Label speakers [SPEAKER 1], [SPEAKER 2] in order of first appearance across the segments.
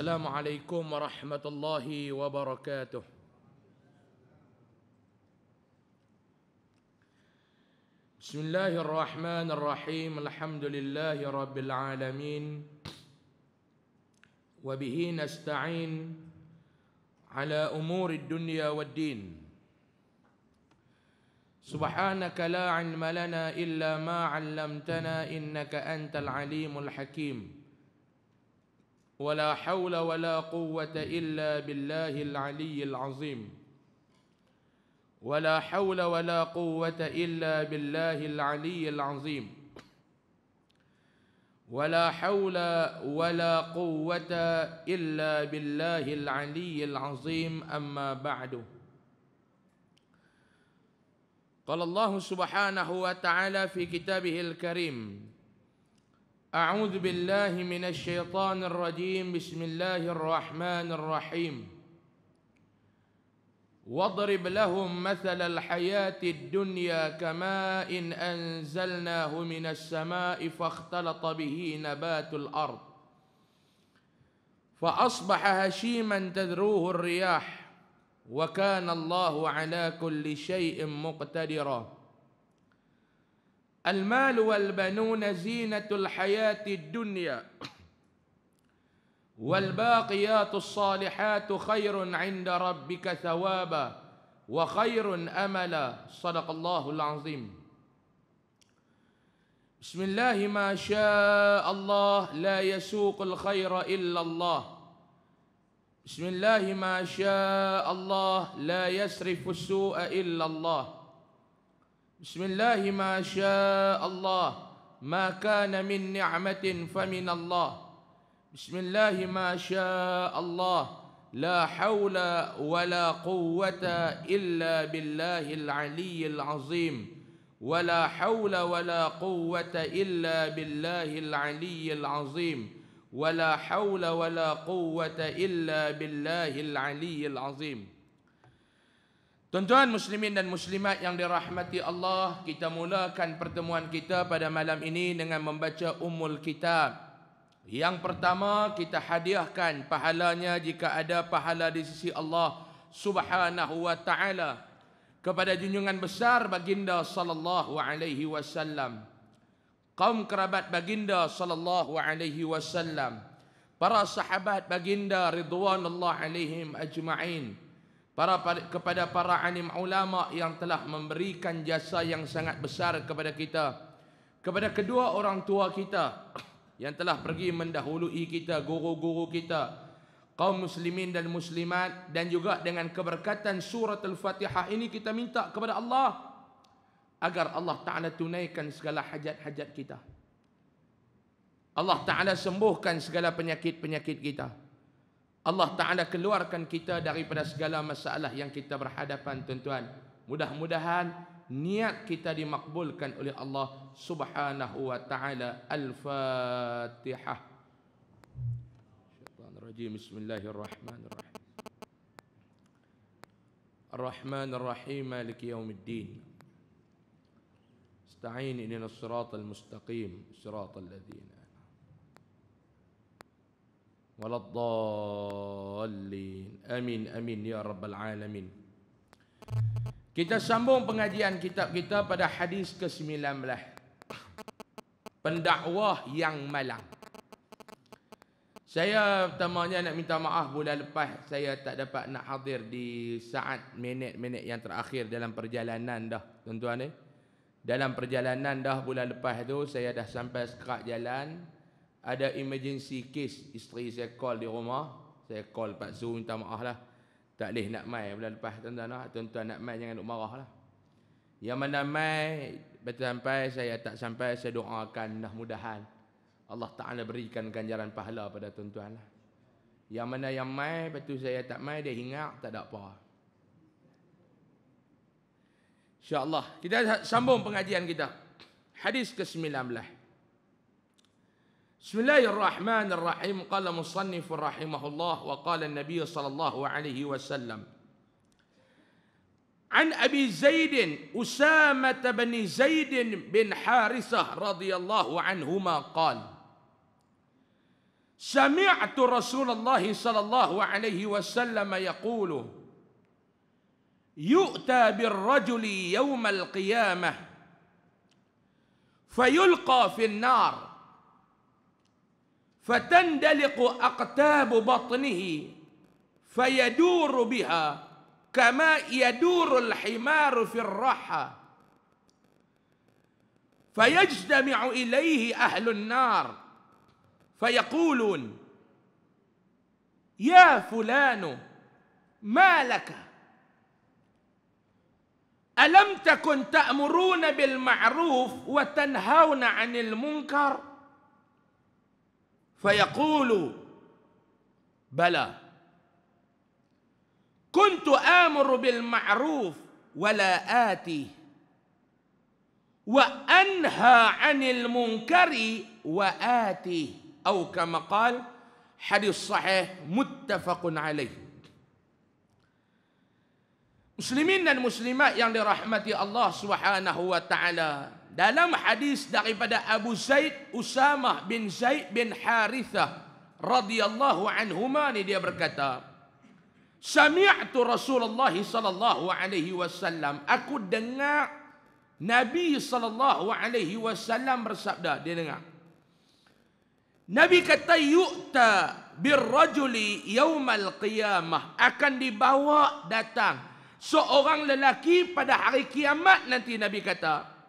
[SPEAKER 1] السلام عليكم ورحمة الله وبركاته. بسم الله الرحمن الرحيم الحمد لله رب العالمين وبه نستعين على أمور الدنيا والدين. سبحانك لا علم لنا إلا ما علمتنا إنك أنت العليم الحكيم. ولا حول ولا قوة إلا بالله العلي العظيم ولا حول ولا قوة إلا بالله العلي العظيم ولا حول ولا قوة إلا بالله العلي العظيم أما بعد قال الله سبحانه وتعالى في كتابه الكريم أعوذ بالله من الشيطان الرجيم بسم الله الرحمن الرحيم واضرب لهم مثل الحياة الدنيا كماء إن أنزلناه من السماء فاختلط به نبات الأرض فأصبح هشيما تذروه الرياح وكان الله على كل شيء مقتدراً المال والبنون زينة الحياة الدنيا والباقيات الصالحات خير عند ربك ثوابا وخير املا صدق الله العظيم بسم الله ما شاء الله لا يسوق الخير الا الله بسم الله ما شاء الله لا يسرف السوء الا الله بسم الله ما شاء الله ما كان من نعمة فمن الله بسم الله ما شاء الله لا حول ولا قوة إلا بالله العلي العظيم ولا حول ولا قوة إلا بالله العلي العظيم ولا حول ولا قوة إلا بالله العلي العظيم Tuan-tuan muslimin dan muslimat yang dirahmati Allah, kita mulakan pertemuan kita pada malam ini dengan membaca Ummul Kitab. Yang pertama kita hadiahkan pahalanya jika ada pahala di sisi Allah Subhanahu wa taala kepada junjungan besar baginda sallallahu alaihi wasallam. Kaum kerabat baginda sallallahu alaihi wasallam, para sahabat baginda ridwanullah alaihim ajma'in para kepada para alim ulama yang telah memberikan jasa yang sangat besar kepada kita kepada kedua orang tua kita yang telah pergi mendahului kita guru-guru kita kaum muslimin dan muslimat dan juga dengan keberkatan surah al-fatihah ini kita minta kepada Allah agar Allah taala tunaikan segala hajat-hajat kita Allah taala sembuhkan segala penyakit-penyakit kita Allah Ta'ala keluarkan kita daripada segala masalah yang kita berhadapan tuan-tuan. Mudah-mudahan niat kita dimakbulkan oleh Allah Subhanahu Wa Ta'ala. Al-Fatihah. Syaitanirrajim. Bismillahirrahmanirrahim. Ar-Rahmanirrahim. Maliki Yawmiddin. Sta'in inina surat al-mustaqim. Surat al-ladhina. ولا Amin, Amin, Ya Rabbal Alamin. Kita sambung pengajian kitab kita pada hadis ke-19. Pendakwah yang malang. Saya pertamanya nak minta maaf bulan lepas saya tak dapat nak hadir di saat minit-minit yang terakhir dalam perjalanan dah tuan-tuan ni. Eh. Dalam perjalanan dah bulan lepas tu saya dah sampai sekat jalan, ada emergency case isteri saya call di rumah saya call Pak Su minta maaf lah tak boleh nak mai bila lepas tuan-tuan lah tuan-tuan nak mai jangan nak marah lah yang mana mai betul sampai saya tak sampai saya doakan dah mudahan Allah Ta'ala berikan ganjaran pahala pada tuan-tuan lah yang mana yang mai betul saya tak mai dia ingat tak ada apa InsyaAllah kita sambung pengajian kita hadis ke-19 بسم الله الرحمن الرحيم قال مصنف رحمه الله وقال النبي صلى الله عليه وسلم عن أبي زيد أسامة بن زيد بن حارثة رضي الله عنهما قال سمعت رسول الله صلى الله عليه وسلم يقول يؤتى بالرجل يوم القيامة فيلقى في النار فتندلق أقتاب بطنه فيدور بها كما يدور الحمار في الرحى فيجتمع إليه أهل النار فيقولون يا فلان ما لك ألم تكن تأمرون بالمعروف وتنهون عن المنكر؟ فيقول بلى كنت آمر بالمعروف ولا آتي وأنهى عن المنكر وآتي أو كما قال حديث صحيح متفق عليه مسلمين المسلمات يعني رحمة الله سبحانه وتعالى dalam hadis daripada Abu Zaid Usamah bin Zaid bin Harithah radhiyallahu anhuma ni dia berkata Sami'tu Rasulullah sallallahu alaihi wasallam aku dengar Nabi sallallahu alaihi wasallam bersabda dia dengar Nabi kata yu'ta birrajuli yaumal qiyamah akan dibawa datang seorang lelaki pada hari kiamat nanti Nabi kata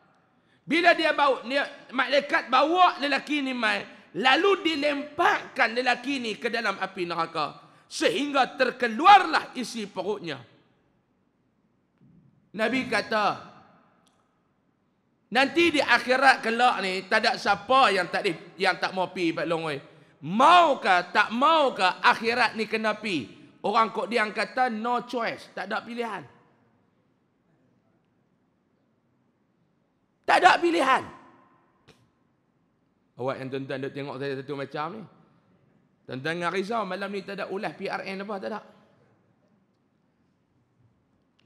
[SPEAKER 1] bila dia bawa, dia, malaikat bawa lelaki ini mai. Lalu dilemparkan lelaki ini ke dalam api neraka. Sehingga terkeluarlah isi perutnya. Nabi kata, Nanti di akhirat kelak ni tak ada siapa yang tak di, yang tak mau pi Pak Longoi, mau Maukah tak mau maukah akhirat ni kena pi? Orang kok dia kata no choice, tak ada pilihan. Tak ada pilihan. Awak yang tuan-tuan dah tengok saya satu macam ni. Tuan-tuan dengan risau malam ni tak ada ulas PRN apa tak ada.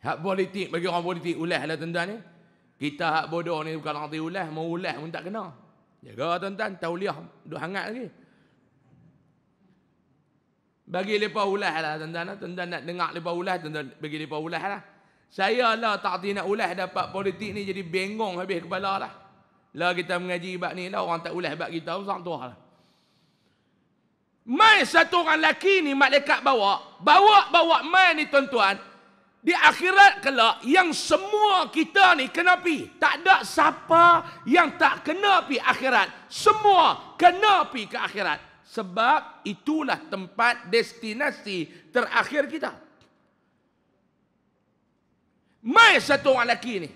[SPEAKER 1] Hak politik bagi orang politik ulas lah tuan-tuan ni. Kita hak bodoh ni bukan nak ulas, mau ulas pun tak kena. Jaga tuan-tuan, tauliah duk hangat lagi. Bagi lepas ulas lah tuan-tuan. Tuan-tuan nak dengar lepas ulas, tuan-tuan bagi lepas ulas lah. Saya lah tak tina ulas dapat politik ni jadi bengong habis kepala lah. Lah kita mengaji bab ni lah orang tak ulas bab kita usang tuah lah. Mai satu orang lelaki ni malaikat bawa, bawa-bawa mai ni tuan-tuan, di akhirat kelak yang semua kita ni kena pi. Tak ada siapa yang tak kena pi akhirat. Semua kena pi ke akhirat. Sebab itulah tempat destinasi terakhir kita. Mai satu orang lelaki ni.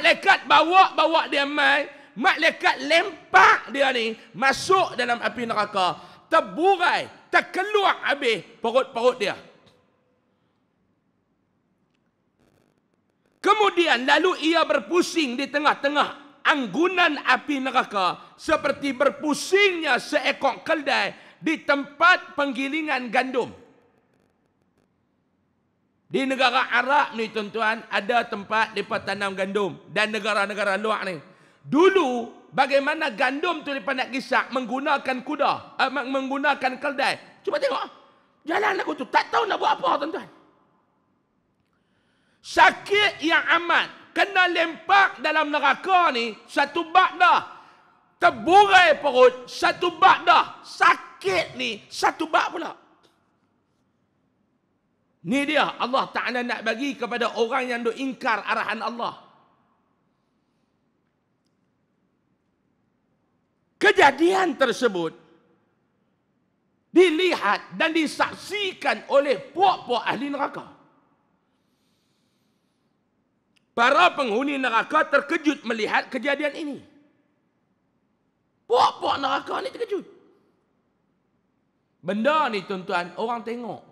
[SPEAKER 1] lekat bawa-bawa dia mai. mak lekat lempak dia ni. Masuk dalam api neraka. Terburai. Terkeluar habis perut-perut dia. Kemudian lalu ia berpusing di tengah-tengah anggunan api neraka seperti berpusingnya seekor keldai di tempat penggilingan gandum. Di negara Arab ni tuan-tuan ada tempat mereka tanam gandum dan negara-negara luar ni. Dulu bagaimana gandum tu mereka nak kisah menggunakan kuda, eh, menggunakan keldai. Cuba tengok. Jalan aku tu tak tahu nak buat apa tuan-tuan. Sakit yang amat kena lempak dalam neraka ni satu bak dah. Terburai perut satu bak dah. Sakit ni satu bak pula. Ni dia Allah Ta'ala nak bagi kepada orang yang duk ingkar arahan Allah. Kejadian tersebut dilihat dan disaksikan oleh puak-puak ahli neraka. Para penghuni neraka terkejut melihat kejadian ini. Puak-puak neraka ni terkejut. Benda ni tuan-tuan orang tengok.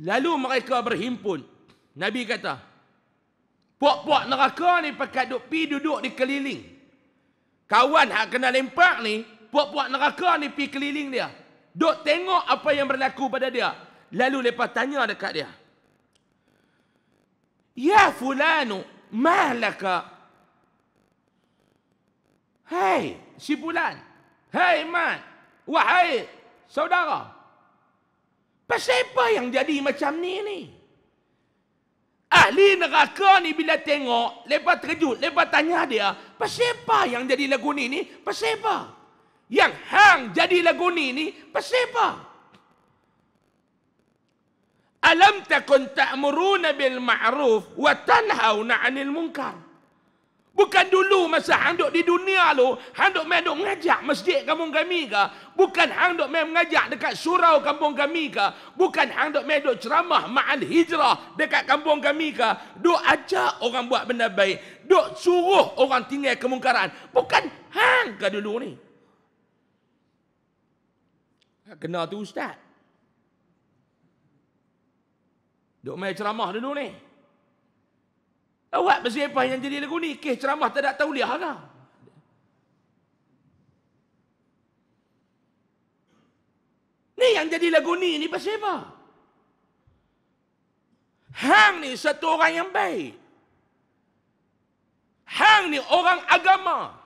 [SPEAKER 1] Lalu mereka berhimpun. Nabi kata, Puak-puak neraka ni pakat duk pi duduk di keliling. Kawan hak kena lempak ni, puak-puak neraka ni pi keliling dia. Duk tengok apa yang berlaku pada dia. Lalu lepas tanya dekat dia. Ya fulanu, mahlaka. Hei, si fulan. Hei, man. Wahai, saudara. Saudara. Pasal apa yang jadi macam ni ni? Ahli neraka ni bila tengok, lepas terkejut, lepas tanya dia, pasal apa yang jadi lagu ni ni? Pasal apa? Yang hang jadi lagu ni ni, pasal apa? Alam takun ta'muruna bil ma'ruf wa tanhauna 'anil munkar. Bukan dulu masa hang duk di dunia lu, hang duk main duk mengajak masjid kampung kami ke? Bukan hang duk main mengajak dekat surau kampung kami ke? Bukan hang duk main duk ceramah ma'al hijrah dekat kampung kami ke? Duk ajak orang buat benda baik. Duk suruh orang tinggal kemungkaran. Bukan hang ke dulu ni? Kena tu ustaz. Duk main ceramah dulu ni. Awak bersiapah yang jadi lagu ni. Kes ceramah tak ada tauliah ha, kah? Ni yang jadi lagu ni, ni pasal Hang ni satu orang yang baik. Hang ni orang agama.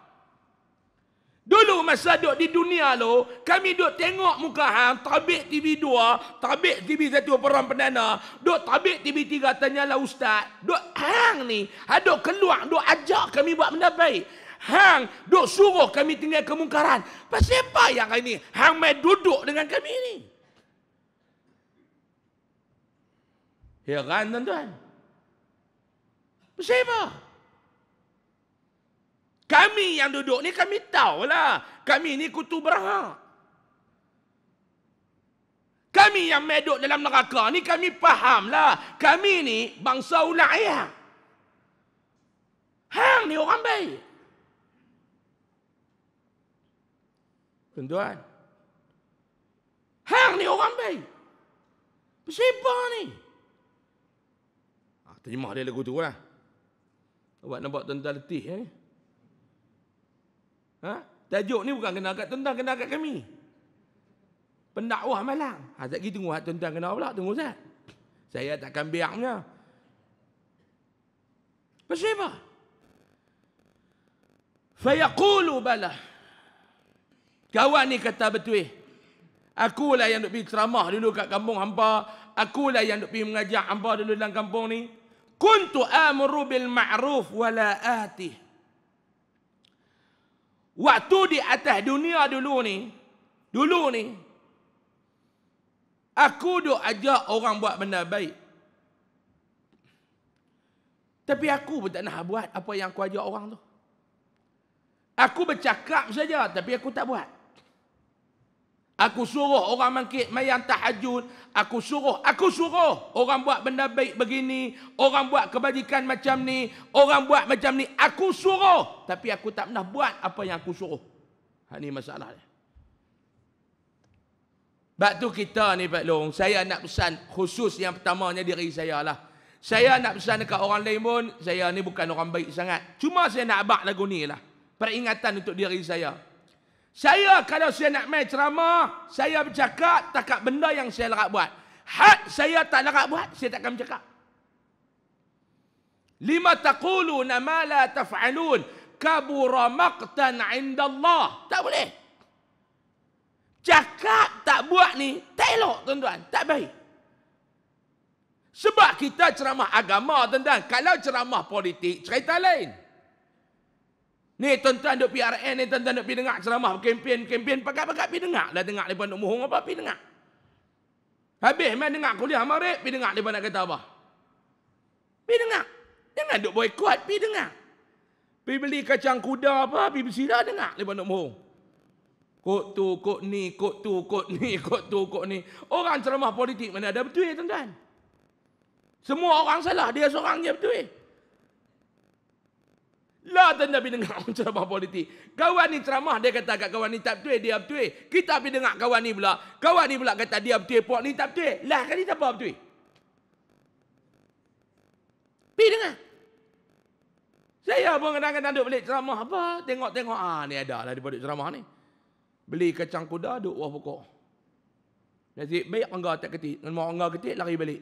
[SPEAKER 1] Dulu masa duduk di dunia lo, kami duduk tengok muka hang, tabik TV 2, tabik TV 1 perang perdana, duduk tabik TV 3 lah ustaz, duduk hang ni, duduk keluar, duduk ajak kami buat benda baik. Hang duduk suruh kami tinggal kemungkaran. Pasal apa yang hari ni? Hang main duduk dengan kami ni. Heran tuan-tuan. Pasal apa? Kami yang duduk ni kami tahu lah. Kami ni kutu berhak. Kami yang meduk dalam neraka ni kami lah. Kami ni bangsa ulaiah. Hang ni orang baik. Tuan-tuan. Hang ni orang baik. Siapa ni. Ha, ah, terjemah dia lagu tu lah. Awak nampak tuan-tuan letih eh? Ha? Tajuk ni bukan kena kat tuan-tuan, kena kat kami. Pendakwah malang. Ha, tak tunggu hak tuan-tuan kena pula, tunggu Ustaz. Saya takkan biarnya. Pasal apa? Fayaqulu bala. Kawan ni kata betul. Akulah yang duk pergi ceramah dulu kat kampung hamba. Akulah yang duk pergi mengajar hamba dulu dalam kampung ni. Kuntu amru bil ma'ruf wala atih. Waktu di atas dunia dulu ni, dulu ni, aku duk ajak orang buat benda baik. Tapi aku pun tak nak buat apa yang aku ajak orang tu. Aku bercakap saja tapi aku tak buat. Aku suruh orang mangkit mayang tahajud. Aku suruh, aku suruh orang buat benda baik begini. Orang buat kebajikan macam ni. Orang buat macam ni. Aku suruh. Tapi aku tak pernah buat apa yang aku suruh. Ini ha, masalahnya. Sebab tu kita ni Pak Long, saya nak pesan khusus yang pertamanya diri saya lah. Saya nak pesan dekat orang lain pun, saya ni bukan orang baik sangat. Cuma saya nak abak lagu ni lah. Peringatan untuk diri saya. Saya kalau saya nak main ceramah, saya bercakap takat benda yang saya larat buat. Had saya tak larat buat, saya takkan bercakap. Lima taqulu ma la taf'alun kabura maqtan 'inda Allah. Tak boleh. Cakap tak buat ni tak elok tuan-tuan, tak baik. Sebab kita ceramah agama tuan-tuan, kalau ceramah politik cerita lain. Ni tuan-tuan duk PRN ni tuan-tuan duk pi dengar ceramah kempen-kempen pakai-pakai pi dengar. Lah dengar depa nak mohong apa pi dengar. Habis main dengar kuliah maghrib pi dengar depa nak kata apa. Pi dengar. Jangan duk boikot pi dengar. Pi beli kacang kuda apa pi bersira dengar depa nak mohong. Kok tu kok ni kok tu kok ni kok tu kok ni. Orang ceramah politik mana ada betul tuan-tuan. Semua orang salah dia seorang je betul lah, tu Nabi dengar ceramah politik. Kawan ni ceramah dia kata kat kawan ni tak betul, dia betul. Kita pergi dengar kawan ni pula. Kawan ni pula kata dia betul, puak ni tak betul. Lah kan ni siapa betul? Pergi dengar. Saya pun kadang-kadang duduk beli ceramah apa, tengok-tengok ah ni ada lah daripada ceramah ni. Beli kacang kuda duk wah pokok. Nasib baik angga tak ketik, dengan mau angga ketik lari balik.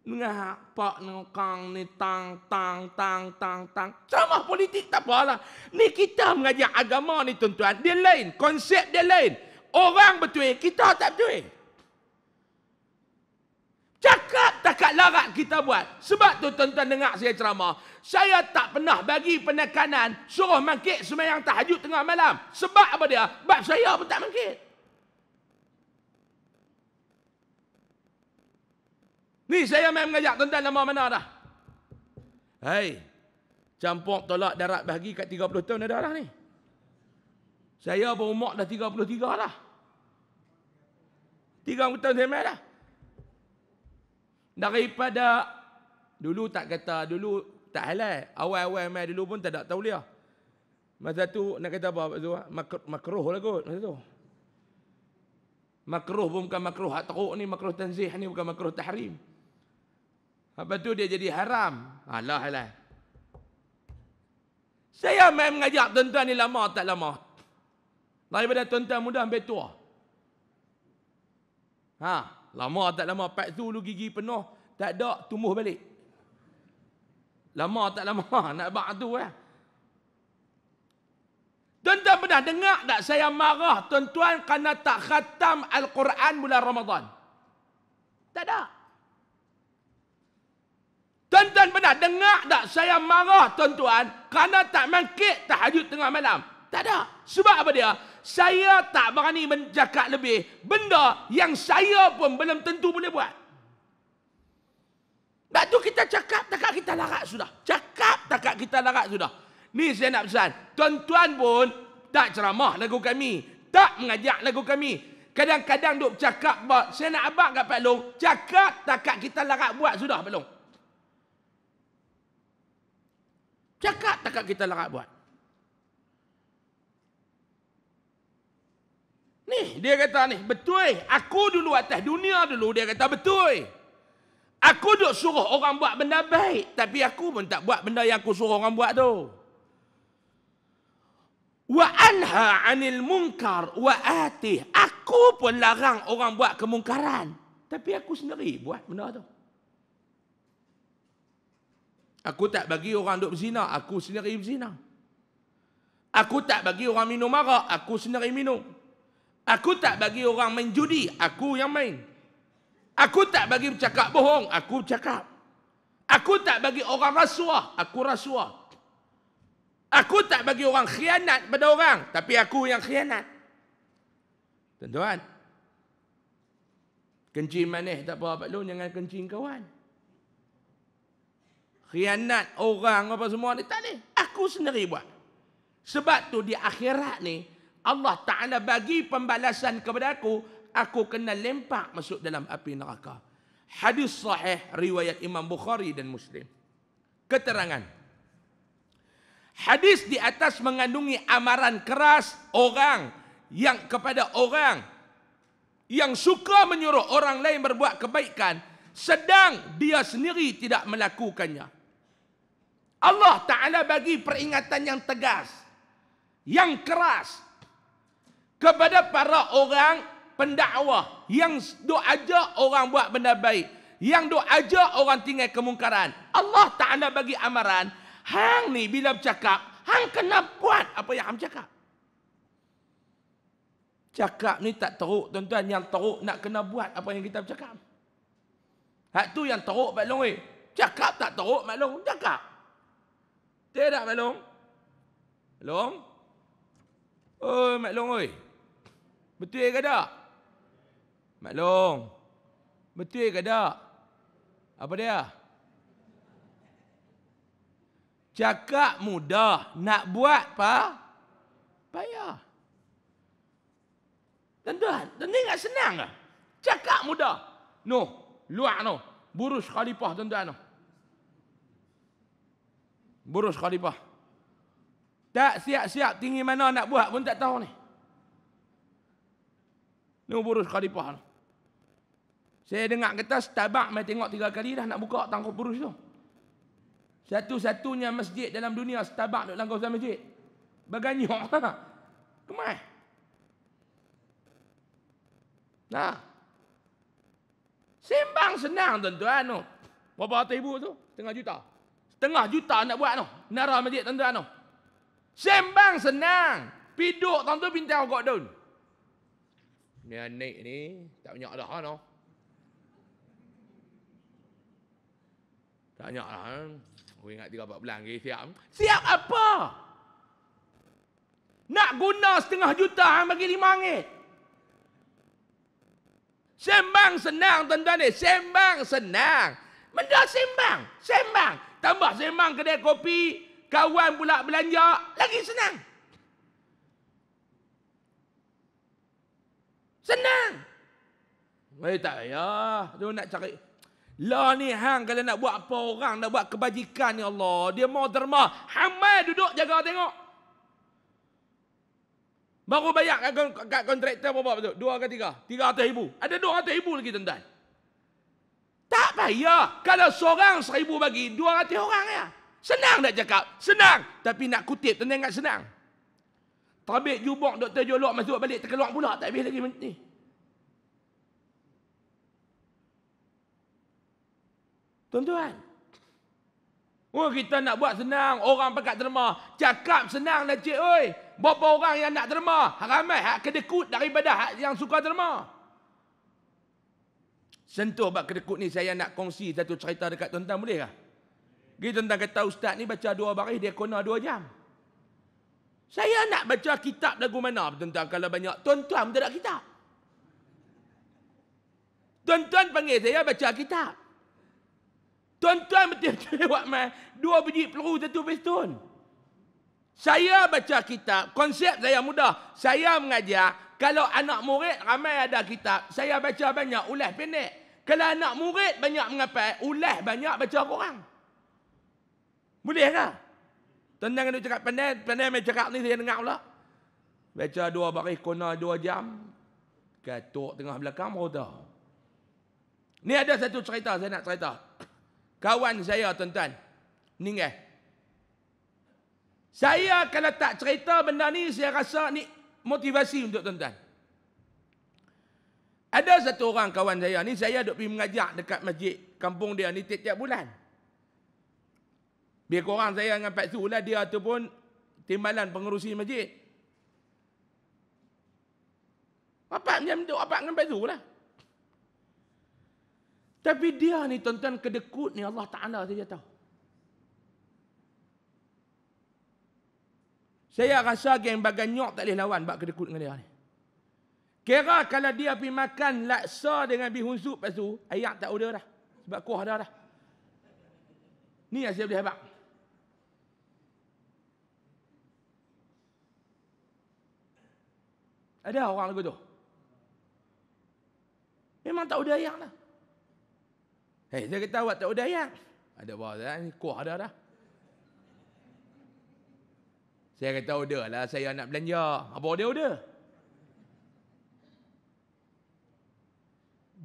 [SPEAKER 1] Dengan hak pak dengan kang ni tang tang tang tang tang. Ceramah politik tak apalah. Ni kita mengajar agama ni tuan-tuan. Dia lain. Konsep dia lain. Orang betul. yang Kita tak betul. Cakap takat larat kita buat. Sebab tu tuan-tuan dengar saya ceramah. Saya tak pernah bagi penekanan suruh mangkit semayang tahajud tengah malam. Sebab apa dia? Sebab saya pun tak mangkit. Ni saya main mengajak tuan-tuan lama mana dah. Hai. Campur tolak darat bahagi kat 30 tahun ada dah ni. Saya pun umur dah 33 dah. 30 tahun saya main dah. Daripada dulu tak kata, dulu tak halai. Awal-awal main dulu pun tak ada tauliah. Masa tu nak kata apa? Tu, ah, makruh, makruh lah kot masa tu. Makruh pun bukan makruh hak teruk ni, makruh tanzih ni bukan makruh tahrim. Lepas tu dia jadi haram. Alah, alah. Saya main mengajak tuan-tuan ni lama tak lama. Daripada tuan-tuan muda sampai tua. Ha, lama tak lama. Pak tu Zulu gigi penuh. Tak ada, tumbuh balik. Lama tak lama nak buat tu eh. Tuan-tuan pernah dengar tak saya marah tuan-tuan kerana tak khatam Al-Quran bulan Ramadan? Tak ada. Tuan-tuan pernah dengar tak saya marah tuan-tuan kerana tak mangkit tahajud tengah malam? Tak ada. Sebab apa dia? Saya tak berani mencakap lebih benda yang saya pun belum tentu boleh buat. Sebab tu kita cakap takat kita larat sudah. Cakap takat kita larat sudah. Ni saya nak pesan. Tuan-tuan pun tak ceramah lagu kami. Tak mengajak lagu kami. Kadang-kadang duk cakap, saya nak abang kat Pak Long. Cakap takat kita larat buat sudah Pak Long. Cakap takat kita larat buat. Ni dia kata ni betul. Aku dulu atas dunia dulu dia kata betul. Aku duk suruh orang buat benda baik tapi aku pun tak buat benda yang aku suruh orang buat tu. Wa anha anil munkar wa atih. Aku pun larang orang buat kemungkaran tapi aku sendiri buat benda tu. Aku tak bagi orang duduk berzina, aku sendiri berzina. Aku tak bagi orang minum marak, aku sendiri minum. Aku tak bagi orang main judi, aku yang main. Aku tak bagi bercakap bohong, aku bercakap. Aku tak bagi orang rasuah, aku rasuah. Aku tak bagi orang khianat pada orang, tapi aku yang khianat. Tuan-tuan, kencing manis tak apa, Pak Long, jangan kencing kawan khianat orang apa semua ni tak ni aku sendiri buat sebab tu di akhirat ni Allah Taala bagi pembalasan kepada aku aku kena lempak masuk dalam api neraka hadis sahih riwayat Imam Bukhari dan Muslim keterangan hadis di atas mengandungi amaran keras orang yang kepada orang yang suka menyuruh orang lain berbuat kebaikan sedang dia sendiri tidak melakukannya Allah Ta'ala bagi peringatan yang tegas Yang keras Kepada para orang pendakwah Yang doa aja orang buat benda baik Yang doa aja orang tinggal kemungkaran Allah Ta'ala bagi amaran Hang ni bila bercakap Hang kena buat apa yang hang cakap Cakap ni tak teruk tuan-tuan Yang teruk nak kena buat apa yang kita bercakap Hak tu yang teruk Pak Long Cakap tak teruk Pak Long Cakap Tiếp đã mẹ Long, Lông Ôi mẹ lông ơi Mẹ tuyê cái đó Mẹ lông Mẹ tuyê cái đó À Cakap mudah Nak buat apa Payah Tuan tuan Tuan ni gak senang ke Cakap mudah No Luar no Burus khalifah tuan tuan no Burus Khalifah. Tak siap-siap tinggi mana nak buat pun tak tahu ni. Ni burus Khalifah ni. Saya dengar kata setabak main tengok tiga kali dah nak buka tangkuk burus tu. Satu-satunya masjid dalam dunia setabak duduk dalam kawasan masjid. Berganyok. Kemai. Nah. Ha. Simbang senang tuan-tuan tu. Berapa ratus ibu tu? Tengah juta. Tengah juta nak buat tu. Nara masjid tuan-tuan tu. Sembang senang. Piduk tuan tu pintar kot tu. Ni anik ni tak banyak dah tu. Tak banyak dah. Eh. Aku ingat tiga empat bulan lagi siap. Siap apa? Nak guna setengah juta hang bagi lima angin. Sembang senang tuan-tuan ni. Sembang senang. Benda sembang. Sembang. Tambah semang kedai kopi, kawan pula belanja, lagi senang. Senang. Wei tak ya, tu nak cari. Lah ni hang kalau nak buat apa orang nak buat kebajikan ni Allah, dia mau derma. Hamai duduk jaga tengok. Baru bayar kat kontraktor berapa tu? Dua ke tiga? Tiga ratus ribu. Ada dua ratus ribu lagi tuan-tuan. Tak payah. Kalau seorang seribu bagi, dua ratus orang ya. Senang nak cakap. Senang. Tapi nak kutip, tanda ingat senang. Tabik jubok, doktor jolok, masuk balik, terkeluar pula. Tak habis lagi ni. Tuan-tuan. Oh, kita nak buat senang. Orang pakat terma. Cakap senang lah cik. Oi. Berapa orang yang nak terma? Ramai hak kedekut daripada hak yang suka terma. Terima. Sentuh bab kedekut ni saya nak kongsi satu cerita dekat tuan-tuan boleh ke? Gitu tuan-tuan kata ustaz ni baca dua baris dia kena dua jam. Saya nak baca kitab lagu mana tuan-tuan kalau banyak tuan-tuan tak ada kitab. Tuan-tuan panggil saya baca kitab. Tuan-tuan betul-betul lewat main dua biji peluru satu piston. Saya baca kitab, konsep saya mudah. Saya mengajar, kalau anak murid ramai ada kitab, saya baca banyak ulas pendek. Kalau anak murid banyak mengapai, ulah banyak baca Al-Quran. Bolehkah? Tenang kan dia cakap pandai, pandai main cakap ni saya dengar pula. Baca dua baris kona dua jam, katuk tengah belakang baru tahu. Ni ada satu cerita saya nak cerita. Kawan saya tuan-tuan, ni ngah. Saya kalau tak cerita benda ni, saya rasa ni motivasi untuk tuan-tuan. Ada satu orang kawan saya ni, saya dok pergi mengajar dekat masjid kampung dia ni setiap bulan. Biar korang saya dengan Pak Su lah, dia ataupun timbalan pengurusi masjid. Apa macam tu, apa dengan Pak Su lah. Tapi dia ni tuan-tuan kedekut ni Allah Ta'ala saja tahu. Saya rasa geng bagai nyok tak boleh lawan bak kedekut dengan dia ni. Kira kalau dia pergi makan laksa dengan bihun sup lepas tu, ayam tak ada dah. Sebab kuah dah dah. Ni yang saya boleh habak. Ada orang lagu tu? Memang tak ada ayak dah. Hei, eh, saya kata awak tak ada ayak. Ada bawa dah? Ni kuah dah dah. Saya kata order lah saya nak belanja. Apa dia order?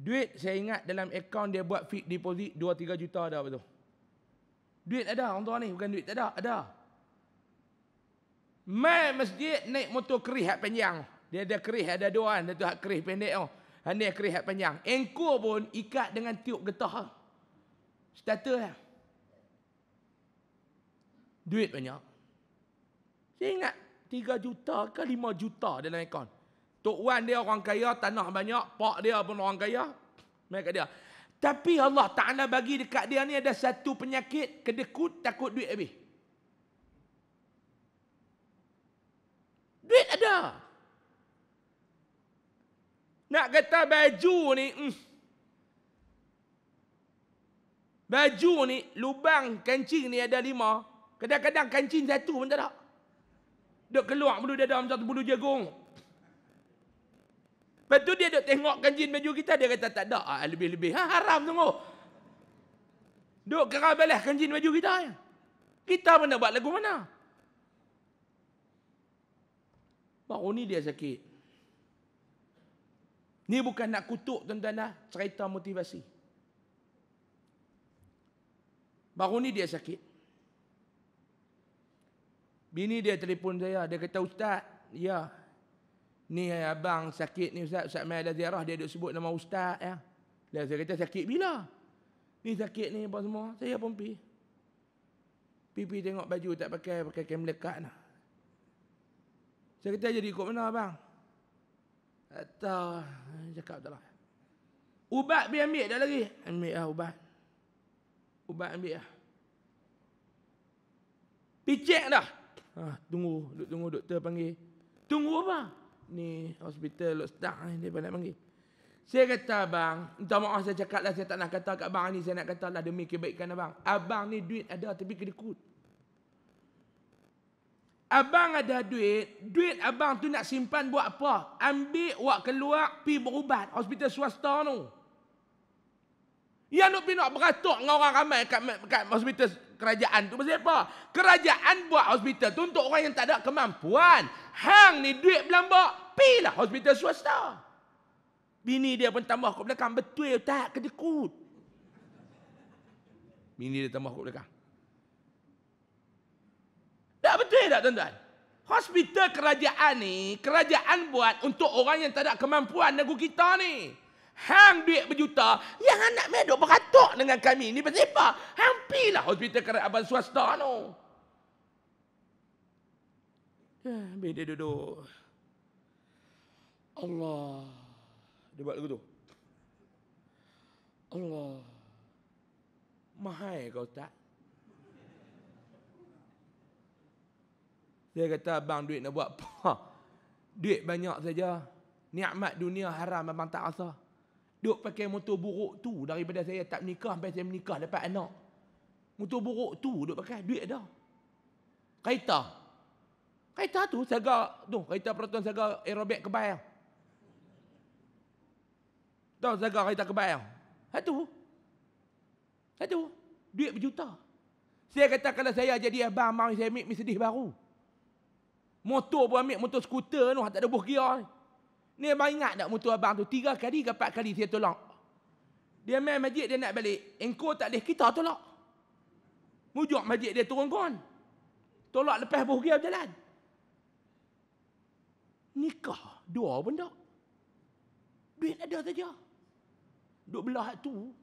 [SPEAKER 1] Duit saya ingat dalam akaun dia buat fit deposit 2 3 juta ada apa tu. Duit ada orang tua ni bukan duit tak ada, ada. Mai masjid naik motor kerih hat panjang. Dia ada kerih ada dua kan, tu hat kerih pendek tu. Hat ni kerih hat panjang. Engkor pun ikat dengan tiup getah. Starter lah. Duit banyak. Saya ingat 3 juta ke 5 juta dalam akaun. Tok Wan dia orang kaya, tanah banyak, pak dia pun orang kaya. Mai kat dia. Tapi Allah Ta'ala bagi dekat dia ni ada satu penyakit, kedekut, takut duit habis. Duit ada. Nak kata baju ni, hmm. baju ni, lubang kancing ni ada lima, kadang-kadang kancing satu pun tak ada. Duk keluar bulu dada macam tu bulu jagung. Lepas tu dia duk tengokkan jin baju kita, dia kata tak ada. Ah, lebih-lebih. Ha, haram sungguh. Duk kerah belah jin baju kita. Ya. Kita pun nak buat lagu mana? Baru oh, ni dia sakit. Ni bukan nak kutuk tuan-tuan lah. Cerita motivasi. Baru oh, ni dia sakit. Bini dia telefon saya. Dia kata, Ustaz, ya, Ni abang sakit ni ustaz, ustaz mai ada ziarah dia duk sebut nama ustaz ya. Dia lah, saya kata sakit bila? Ni sakit ni apa semua? Saya pun pi. Pipi tengok baju tak pakai, pakai kain melekat nah. Saya kata jadi ikut mana abang? Atau cakap tak lah. Ubat biar ambil tak lagi? Ambil lah ubat. Ubat ambil lah. Picek dah. Ha, tunggu, duk tunggu doktor panggil. Tunggu apa? ni hospital lu tak dia pandai panggil. Saya kata abang, entah maaf saya cakap lah, saya tak nak kata kat abang ni, saya nak kata lah demi kebaikan abang. Abang ni duit ada tapi kedekut. Abang ada duit, duit abang tu nak simpan buat apa? Ambil, buat keluar, pi berubat hospital swasta tu. Yang nak pergi nak beratuk dengan orang ramai kat, kat hospital kerajaan tu pasal apa? Kerajaan buat hospital tu untuk orang yang tak ada kemampuan. Hang ni duit belamba, pilah hospital swasta. Bini dia pun tambah kat belakang, betul tak kedekut. Bini dia tambah kat belakang. Tak betul tak tuan-tuan? Hospital kerajaan ni, kerajaan buat untuk orang yang tak ada kemampuan negeri kita ni. Hang duit berjuta. Yang anak saya duduk beratok dengan kami. Ini berapa? apa? Hang pilah hospital abang swasta no. Ya, habis dia duduk. Allah. Dia buat lagu tu. Allah. Mahai kau ustaz. Dia kata abang duit nak buat apa? Duit banyak saja. Nikmat dunia haram abang tak asal. Duk pakai motor buruk tu daripada saya tak nikah sampai saya menikah dapat anak. Motor buruk tu duk pakai duit dah. Kaita. Kaita tu saga tu, kaita peraturan saga aerobik kebayang. Tahu saga kaita kebayang. Ha tu. Ha tu. Duit berjuta. Saya kata kalau saya jadi abang mari saya ambil mi baru. Motor buat ambil motor skuter tu tak ada buh gear Ni abang ingat tak mutu abang tu? Tiga kali ke empat kali dia tolak. Dia main masjid dia nak balik. Engkau tak boleh kita tolak. Mujuk masjid dia turun kon. Tolak lepas buh dia berjalan. Nikah. Dua benda. Duit ada saja. Duk belah tu.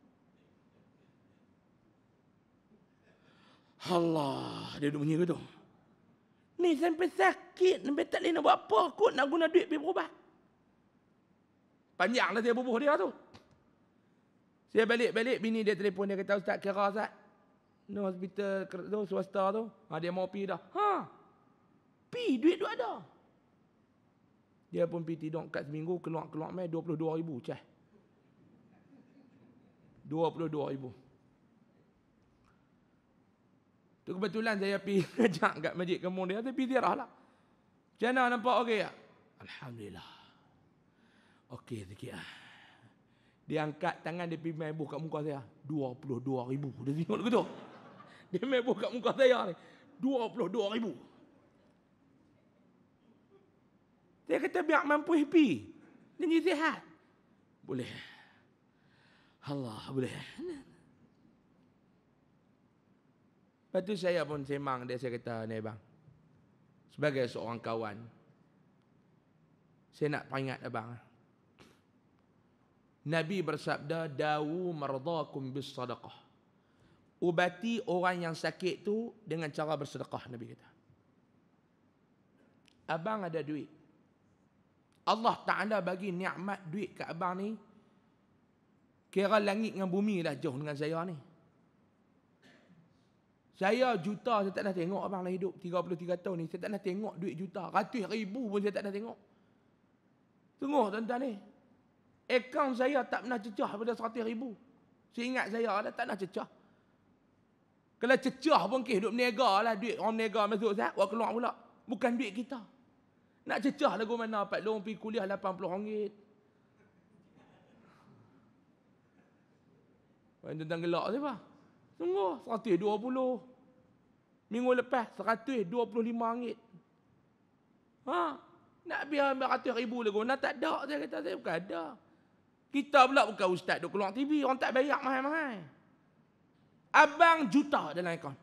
[SPEAKER 1] Allah. Dia duk mengira tu. Ni sampai sakit. Sampai tak boleh nak buat apa. Kut nak guna duit pergi berubah. Panjang lah dia bubuh dia tu. Saya balik-balik, bini dia telefon, dia kata, Ustaz, kira Ustaz. Ni no, hospital tu, swasta tu. Ha, dia mau pi dah. Ha, pergi, duit tu ada. Dia pun pergi tidur kat seminggu, keluar-keluar main, RM22,000, cah. RM22,000. Tu kebetulan saya pi kejap kat masjid kemung dia, tapi dia lah. Macam mana nampak okey tak? Alhamdulillah. Okey sikit lah. Dia angkat tangan dia pergi main kat muka saya. 22 ribu. Dia tengok begitu. Dia main buh kat muka saya ni. 22 ribu. Saya kata biar mampu happy. Dia ni sihat. Boleh. Allah boleh. Lepas tu saya pun semang dia. Saya kata ni bang. Sebagai seorang kawan. Saya nak peringat abang. Abang. Nabi bersabda dawu mardakum bis sadaqah. Ubati orang yang sakit tu dengan cara bersedekah Nabi kata. Abang ada duit. Allah Taala bagi nikmat duit ke abang ni kira langit dengan bumi dah jauh dengan saya ni. Saya juta saya tak nak tengok abang lah hidup 33 tahun ni. Saya tak nak tengok duit juta. Ratus ribu pun saya tak nak tengok. Tengok tuan-tuan ni. Akaun saya tak pernah cecah pada 100 ribu. Saya ingat saya ada tak pernah cecah. Kalau cecah pun kisah duduk meniaga lah. Duit orang meniaga masuk saya. Buat keluar pula. Bukan duit kita. Nak cecah lagu mana Pak Long pergi kuliah 80 ringgit. Main tentang gelak siapa? Sungguh 120. Minggu lepas 125 ringgit. Ha? Nak biar 100 ribu lagu mana? Tak ada saya kata saya. Bukan ada. Kita pula bukan ustaz duk keluar TV, orang tak bayar mahal-mahal. Abang juta dalam ekon.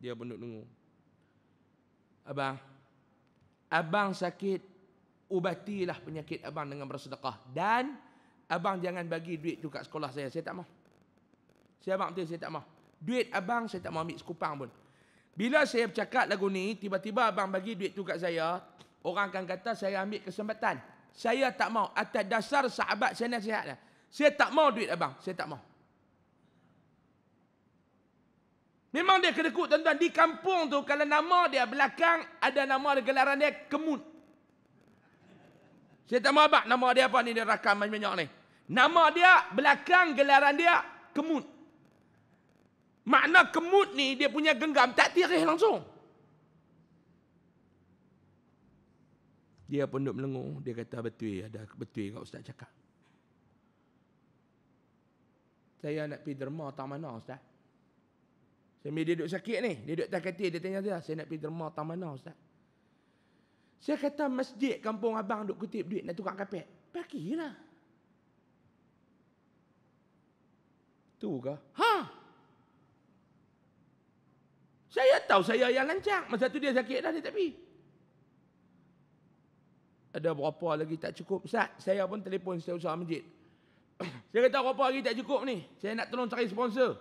[SPEAKER 1] Dia pun duk tunggu. Abang, abang sakit, ubatilah penyakit abang dengan bersedekah. Dan abang jangan bagi duit tu kat sekolah saya, saya tak mau. Saya abang betul, saya tak mau. Duit abang saya tak mau ambil sekupang pun. Bila saya bercakap lagu ni, tiba-tiba abang bagi duit tu kat saya, orang akan kata saya ambil kesempatan saya tak mau atas dasar sahabat saya nasihatlah. Saya tak mau duit abang, saya tak mau. Memang dia kedekut tuan-tuan di kampung tu kalau nama dia belakang ada nama ada gelaran dia Kemun. Saya tak mau abang nama dia apa ni dia rakam banyak-banyak ni. Nama dia belakang gelaran dia Kemun. Makna kemut ni dia punya genggam tak tirih langsung. Dia pun duduk melengur. Dia kata betul. Ada betul kau ustaz cakap. Saya nak pergi derma tang mana ustaz? Sambil dia duduk sakit ni. Dia duduk takatir. Dia tanya dia. Saya nak pergi derma tang mana ustaz? Saya kata masjid kampung abang duk kutip duit nak tukar kapet. Pakilah. Tu ke? Ha! Saya tahu saya yang lancang. Masa tu dia sakit dah dia tak pergi ada berapa lagi tak cukup Ustaz saya pun telefon saya usaha masjid saya kata berapa lagi tak cukup ni saya nak tolong cari sponsor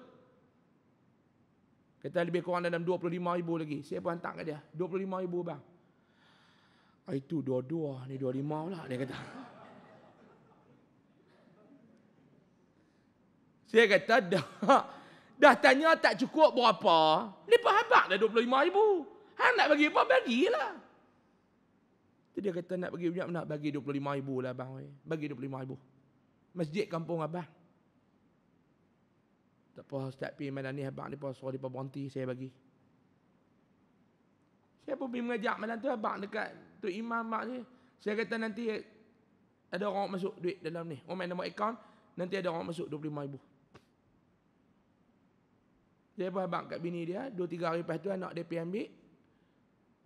[SPEAKER 1] kata lebih kurang dalam 25 ribu lagi saya pun hantar kat dia 25 ribu bang ah, itu dua-dua ni dua lima pula dia kata saya kata dah dah tanya tak cukup berapa ni pun habak dah 25 ribu Hang nak bagi apa? Bagilah. Tu dia kata nak bagi banyak nak bagi 25 ribu lah abang. Bagi 25 ribu. Masjid kampung abang. Tak apa Ustaz pergi malam ni abang ni pun suruh dia berhenti saya bagi. Saya pun pergi mengajak malam tu abang dekat tu imam mak ni. Saya kata nanti ada orang masuk duit dalam ni. Orang main nombor account? nanti ada orang masuk 25 ribu. Saya pun abang kat bini dia. 2-3 hari lepas tu anak dia pergi ambil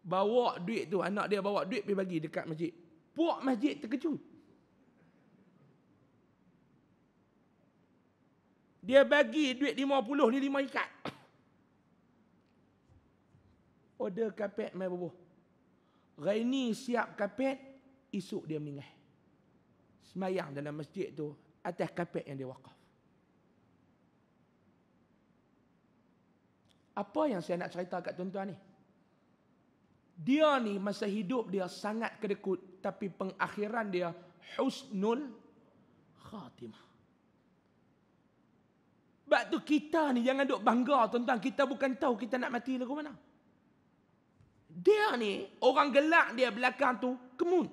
[SPEAKER 1] bawa duit tu anak dia bawa duit pergi bagi dekat masjid puak masjid terkejut dia bagi duit 50 ni lima ikat order kapet mai bubuh Raini siap kapet esok dia meninggal semayang dalam masjid tu atas kapet yang dia wakaf apa yang saya nak cerita kat tuan-tuan ni -tuan dia ni masa hidup dia sangat kedekut tapi pengakhiran dia husnul khatimah. Sebab tu kita ni jangan dok bangga tuan-tuan kita bukan tahu kita nak mati lagu mana. Dia ni orang gelak dia belakang tu kemun.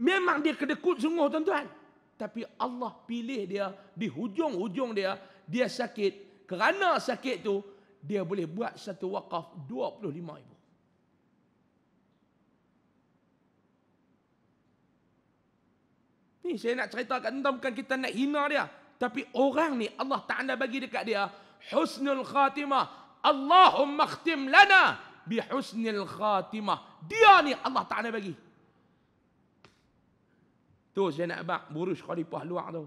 [SPEAKER 1] Memang dia kedekut sungguh tuan-tuan. Tapi Allah pilih dia di hujung-hujung dia dia sakit. Kerana sakit tu dia boleh buat satu wakaf 25 ribu. Ni saya nak cerita kat tentang bukan kita nak hina dia. Tapi orang ni Allah Ta'ala bagi dekat dia. Husnul khatimah. Allahumma khtim lana bi husnil khatimah. Dia ni Allah Ta'ala bagi. Tu saya nak abang burus khalifah luar tu.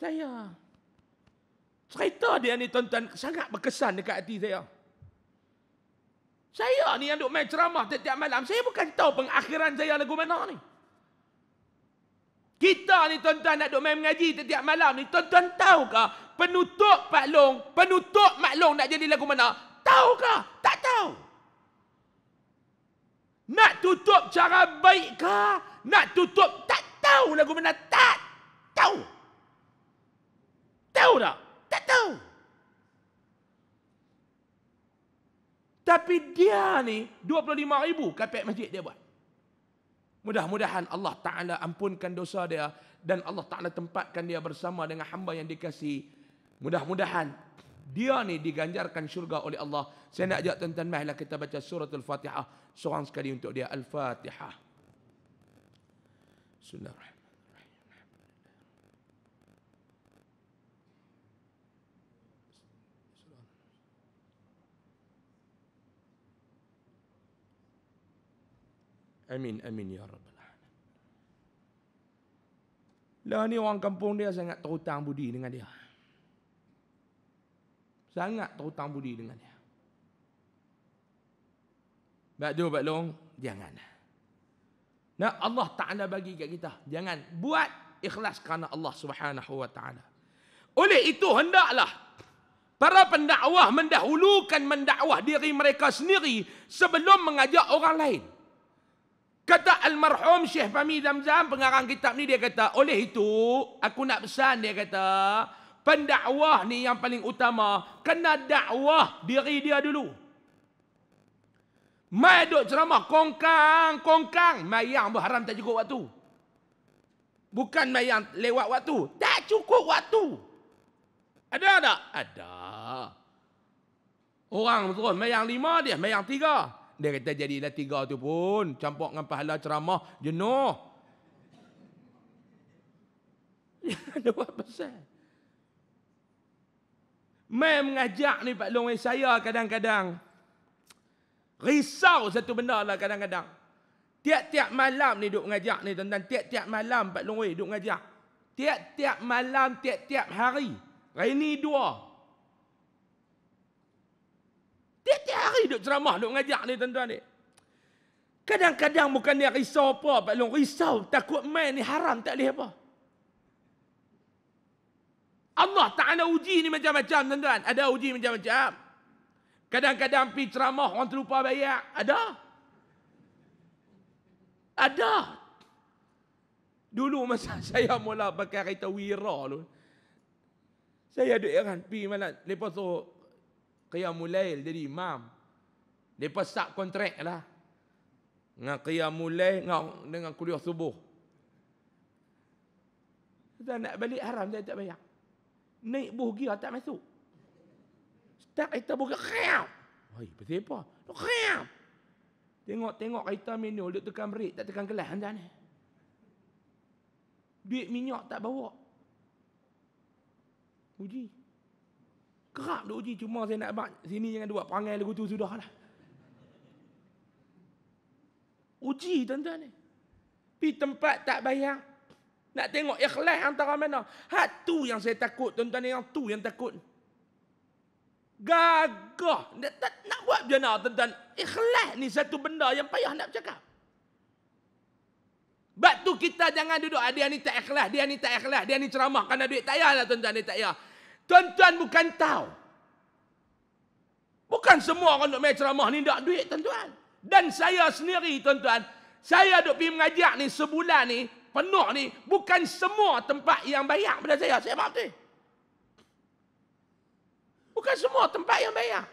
[SPEAKER 1] Saya. Cerita dia ni tuan-tuan sangat berkesan dekat hati saya. Saya ni yang duk main ceramah setiap malam. Saya bukan tahu pengakhiran saya lagu mana ni. Kita ni tuan-tuan nak duk main mengaji setiap malam ni. Tuan-tuan tahukah penutup Pak Long, penutup Mak Long nak jadi lagu mana? Tahukah? Tak tahu. Nak tutup cara baik kah? Nak tutup tak tahu lagu mana? Tak tahu. Tahu tak? Tapi dia ni 25 ribu kapek masjid dia buat. Mudah-mudahan Allah Ta'ala ampunkan dosa dia. Dan Allah Ta'ala tempatkan dia bersama dengan hamba yang dikasih. Mudah-mudahan dia ni diganjarkan syurga oleh Allah. Saya nak ajak tuan-tuan mahilah kita baca surat Al-Fatihah. Seorang sekali untuk dia Al-Fatihah. Bismillahirrahmanirrahim. Amin, amin ya Rabbal Lah ni orang kampung dia sangat terhutang budi dengan dia. Sangat terhutang budi dengan dia. Bak tu, Pak Long, jangan. Nah, Allah Ta'ala bagi kat kita. Jangan buat ikhlas kerana Allah Subhanahu Wa Ta'ala. Oleh itu, hendaklah para pendakwah mendahulukan mendakwah diri mereka sendiri sebelum mengajak orang lain. Kata almarhum Syekh Fahmi Zamzam pengarang kitab ni dia kata oleh itu aku nak pesan dia kata pendakwah ni yang paling utama kena dakwah diri dia dulu. Mai duk ceramah kongkang kongkang yang berharam tak cukup waktu. Bukan mayang lewat waktu, tak cukup waktu. Ada tak? Ada. Orang terus mayang lima dia, mayang tiga. Dia kata jadilah tiga tu pun campur dengan pahala ceramah jenuh. Ada buat pasal. Mai mengajak ni Pak Long eh, saya kadang-kadang. Risau satu benda lah kadang-kadang. Tiap-tiap malam ni duk mengajak ni tuan Tiap-tiap malam Pak Long duk mengajak. Tiap-tiap malam, tiap-tiap hari. Hari ni dua. Tiap-tiap hari duk ceramah, duk mengajak ni tuan-tuan ni. Kadang-kadang bukan dia risau apa, Pak Long. Risau, takut main ni haram, tak boleh apa. Allah Ta'ala uji ni macam-macam tuan-tuan. Ada uji macam-macam. Kadang-kadang pergi ceramah, orang terlupa bayar. Ada. Ada. Dulu masa saya mula pakai kereta wira tu. Saya duduk heran pi mana Lepas tu qiyamul lail jadi imam. Depa sub kontrak lah. Dengan qiyamul lail dengan, dengan kuliah subuh. Kita nak balik haram dia tak bayar. Naik buh gear tak masuk. Tak kita buka khiam. Hai, pasal apa? Khiam. Tengok-tengok kereta manual dia tekan brek tak tekan kelas hang ni. Duit minyak tak bawa. Uji. Kerap duk uji cuma saya nak buat sini jangan buat perangai lagu tu sudahlah. Uji tuan-tuan ni. Pi tempat tak bayar. Nak tengok ikhlas antara mana. Hak tu yang saya takut tuan-tuan yang tu yang takut. Gagah nak, nak, buat jana tuan-tuan. Ikhlas ni satu benda yang payah nak cakap. Sebab tu kita jangan duduk, ah, dia ni tak ikhlas, dia ni tak ikhlas, dia ni ceramah. Kerana duit tak lah tuan-tuan, dia tak payah. Tuan-tuan bukan tahu. Bukan semua orang nak main ceramah ni nak duit tuan-tuan. Dan saya sendiri tuan-tuan, saya duk pergi mengajak ni sebulan ni, penuh ni, bukan semua tempat yang bayar pada saya. Saya faham tu. Bukan semua tempat yang bayar.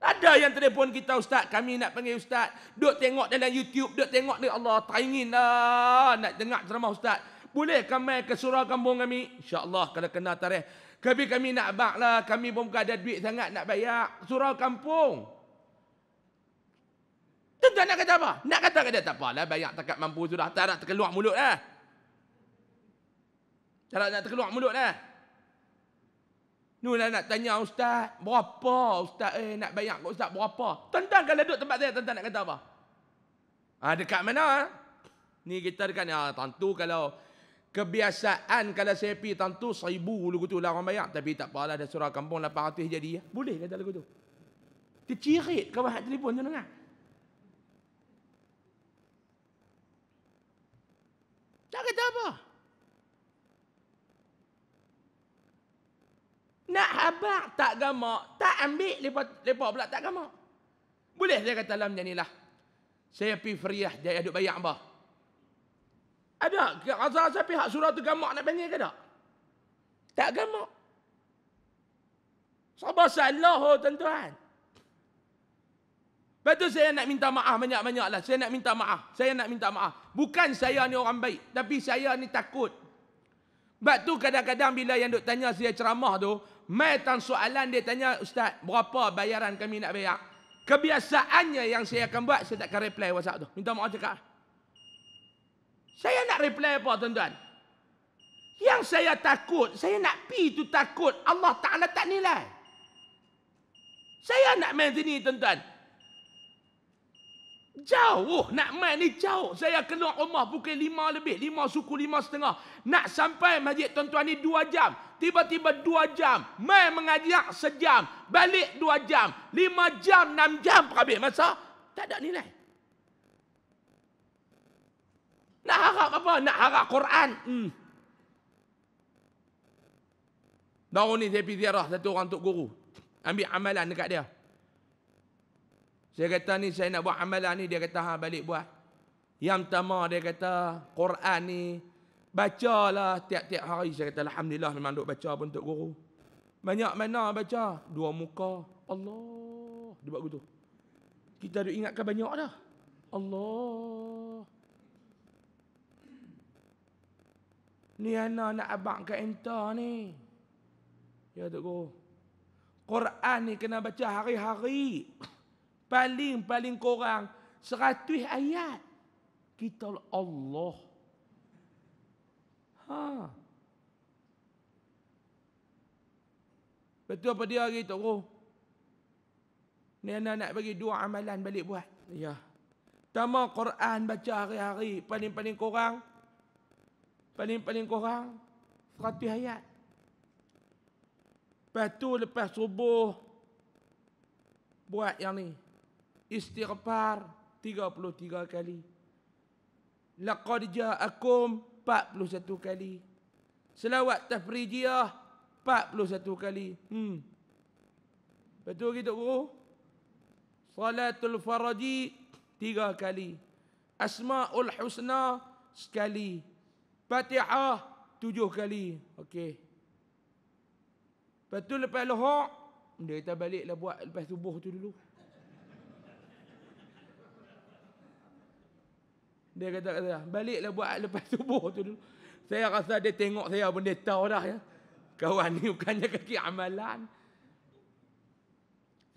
[SPEAKER 1] Ada yang telefon kita ustaz, kami nak panggil ustaz. Duk tengok dalam YouTube, duk tengok ni Allah, teringin lah nak dengar ceramah ustaz. Boleh kami ke surau kampung kami? InsyaAllah kalau kena tarikh. Kami kami nak bak lah. Kami pun bukan ada duit sangat nak bayar. Surau kampung. Tentang nak kata apa? Nak kata kata tak apalah. Bayar takat mampu sudah. Tak nak terkeluar mulut lah. Tak nak terkeluar mulut eh. lah. Nuh nak tanya ustaz. Berapa ustaz eh nak bayar kat ustaz berapa? Tentang kalau duduk tempat saya. Tentang nak kata apa? Ha, dekat mana? Ah? Ni kita dekat ni. Ha, ah, tentu kalau kebiasaan kalau saya pergi tentu seribu lagu tu lah orang bayar tapi tak apalah ada surah kampung 800 jadi ya. boleh kata lagu tu tercirit kau bahas telefon tu dengar tak kata apa nak habak tak gamak tak ambil lepas, lepas pula tak gamak boleh saya kata dalam jenilah saya pergi feriah jaya duk bayar apa? Ada Azhar saya pihak surau tu gamak nak panggil ke tak? Tak gamak. Sabar salah oh, tuan-tuan. Lepas tu saya nak minta maaf banyak-banyak lah. Saya nak minta maaf. Saya nak minta maaf. Bukan saya ni orang baik. Tapi saya ni takut. Sebab tu kadang-kadang bila yang duk tanya saya ceramah tu. Mereka soalan dia tanya, Ustaz, berapa bayaran kami nak bayar? Kebiasaannya yang saya akan buat, saya takkan reply WhatsApp tu. Minta maaf cakap. Saya nak reply apa tuan-tuan? Yang saya takut, saya nak pi tu takut Allah Ta'ala tak nilai. Saya nak main sini tuan-tuan. Jauh nak main ni jauh. Saya keluar rumah pukul lima lebih. Lima suku lima setengah. Nak sampai masjid tuan-tuan ni dua jam. Tiba-tiba dua jam. Main mengajak sejam. Balik dua jam. Lima jam, enam jam habis masa. Tak ada nilai. Nak harap apa? Nak harap Quran. Hmm. Baru ni saya pergi ziarah satu orang tok guru. Ambil amalan dekat dia. Saya kata ni saya nak buat amalan ni. Dia kata ha balik buat. Yang pertama dia kata Quran ni bacalah tiap-tiap hari. Saya kata Alhamdulillah memang duk baca pun tok guru. Banyak mana baca? Dua muka. Allah. Dia buat begitu. Kita duk ingatkan banyak dah. Allah. Ni Hana nak abang ke enta ni. Ya tu Guru. Quran ni kena baca hari-hari. Paling-paling kurang seratus ayat. Kita Allah. Ha. Betul apa dia hari Tok Guru? Ni Hana nak bagi dua amalan balik buat. Ya. Tama Quran baca hari-hari. Paling-paling kurang Paling-paling kurang 100 hayat, Lepas tu lepas subuh buat yang ni. Istighfar 33 kali. Laqad ja'akum 41 kali. Selawat tafrijiyah 41 kali. Hmm. Lepas tu kita guru Salatul Faraji 3 kali. Asmaul Husna sekali. Fatihah tujuh kali. Okey. Lepas tu lepas lohok, dia kata baliklah buat lepas subuh tu dulu. Dia kata, kata baliklah buat lepas subuh tu dulu. Saya rasa dia tengok saya pun dia tahu dah ya. Kawan ni bukannya kaki amalan.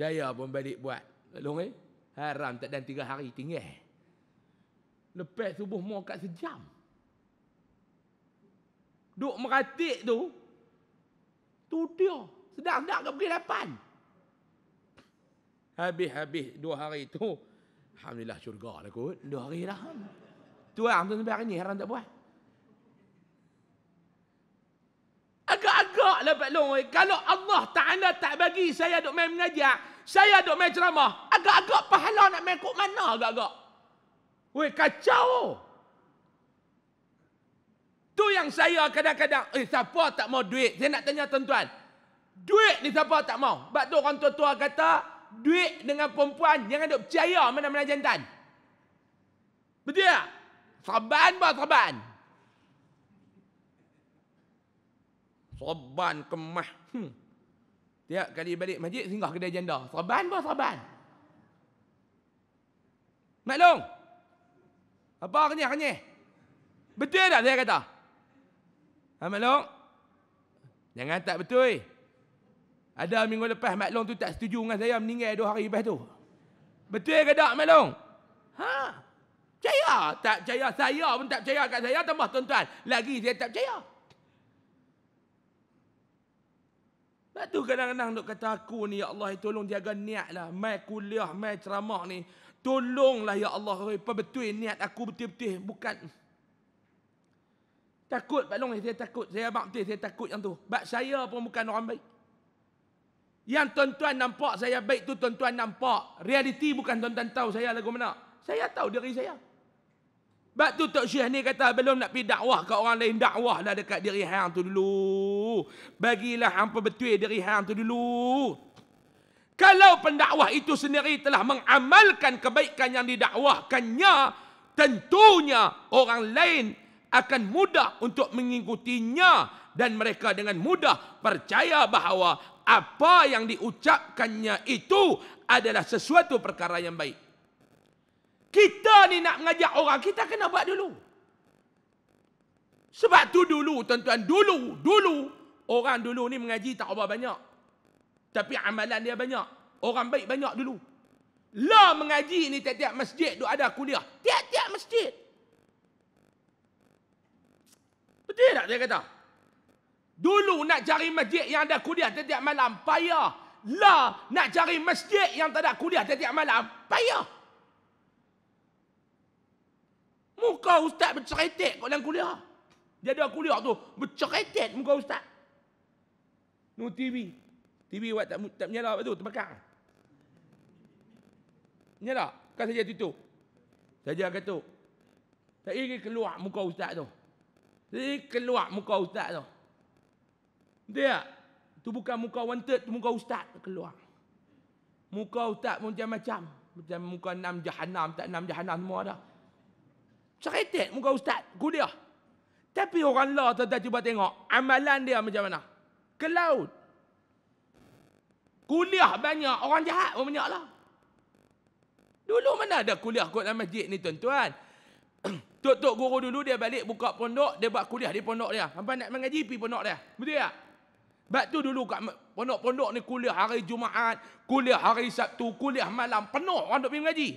[SPEAKER 1] Saya pun balik buat. Lohong eh? Haram tak dan tiga hari tinggal. Lepas subuh mau kat sejam duk meratik tu tu dia sedap-sedap ke pergi lapan habis-habis dua hari tu Alhamdulillah syurga lah kot dua hari dah tu lah tu sampai hari ni heran tak buat agak-agak lah Pak kalau Allah Ta'ala tak bagi saya duk main mengajak saya duk main ceramah agak-agak pahala nak main kot mana agak-agak weh kacau Tu yang saya kadang-kadang, eh siapa tak mau duit? Saya nak tanya tuan-tuan. Duit ni siapa tak mau? Sebab tu orang tua-tua kata, duit dengan perempuan jangan duk percaya mana-mana jantan. Betul tak? Saban apa saban? Saban kemah. Hmm. Tiap kali balik masjid singgah kedai janda. Saban apa saban? Maklong. Apa kenyah-kenyah? Betul tak saya kata? Ha Maklong? Jangan tak betul eh. Ada minggu lepas Maklong tu tak setuju dengan saya meninggal dua hari lepas tu. Betul ke tak Maklong? Ha? Percaya? Tak percaya. Saya pun tak percaya kat saya. Tambah tuan-tuan. Lagi saya tak percaya. Lepas tu kadang-kadang duk kata aku ni, Ya Allah, eh, tolong jaga niat lah. Mai kuliah, mai ceramah ni. Tolonglah Ya Allah, apa eh, betul niat aku betul-betul. Bukan... Takut Pak Long, saya takut. Saya baptis, saya takut yang tu. Sebab saya pun bukan orang baik. Yang tuan-tuan nampak saya baik tu tuan-tuan nampak. Realiti bukan tuan-tuan tahu saya lagu mana. Saya tahu diri saya. Sebab tu Tok Syekh ni kata belum nak pergi dakwah ke orang lain. Dakwah lah dekat diri hang tu dulu. Bagilah hampa betul diri hang tu dulu. Kalau pendakwah itu sendiri telah mengamalkan kebaikan yang didakwahkannya. Tentunya orang lain akan mudah untuk mengikutinya dan mereka dengan mudah percaya bahawa apa yang diucapkannya itu adalah sesuatu perkara yang baik. Kita ni nak mengajak orang, kita kena buat dulu. Sebab tu dulu, tuan-tuan, dulu, dulu, orang dulu ni mengaji tak apa banyak. Tapi amalan dia banyak. Orang baik banyak dulu. Lah mengaji ni tiap-tiap masjid duk ada kuliah. Tiap-tiap masjid. Betul tak dia kata? Dulu nak cari masjid yang ada kuliah setiap malam, payah. Lah nak cari masjid yang tak ada kuliah setiap malam, payah. Muka ustaz berceretik kat dalam kuliah. Dia ada kuliah tu, berceretik muka ustaz. Nu TV. TV buat tak, tak menyala apa tu, terbakar. Menyala, kan saja tutup. Saja kata, tak ingin keluar muka ustaz tu. Jadi eh, keluar muka ustaz tu. Dia tu bukan muka wanted, tu muka ustaz keluar. Muka ustaz macam-macam. Macam muka enam jahanam, tak enam jahanam semua dah. Ceretik muka ustaz, kuliah. Tapi orang lah tak cuba tengok amalan dia macam mana. Ke Kuliah banyak, orang jahat pun banyak lah. Dulu mana ada kuliah kat dalam masjid ni tuan-tuan. Tok-tok guru dulu dia balik buka pondok, dia buat kuliah di pondok dia. Sampai nak mengaji pi pondok dia. Betul tak? Sebab tu dulu kat pondok-pondok ni kuliah hari Jumaat, kuliah hari Sabtu, kuliah malam penuh orang duk pergi mengaji.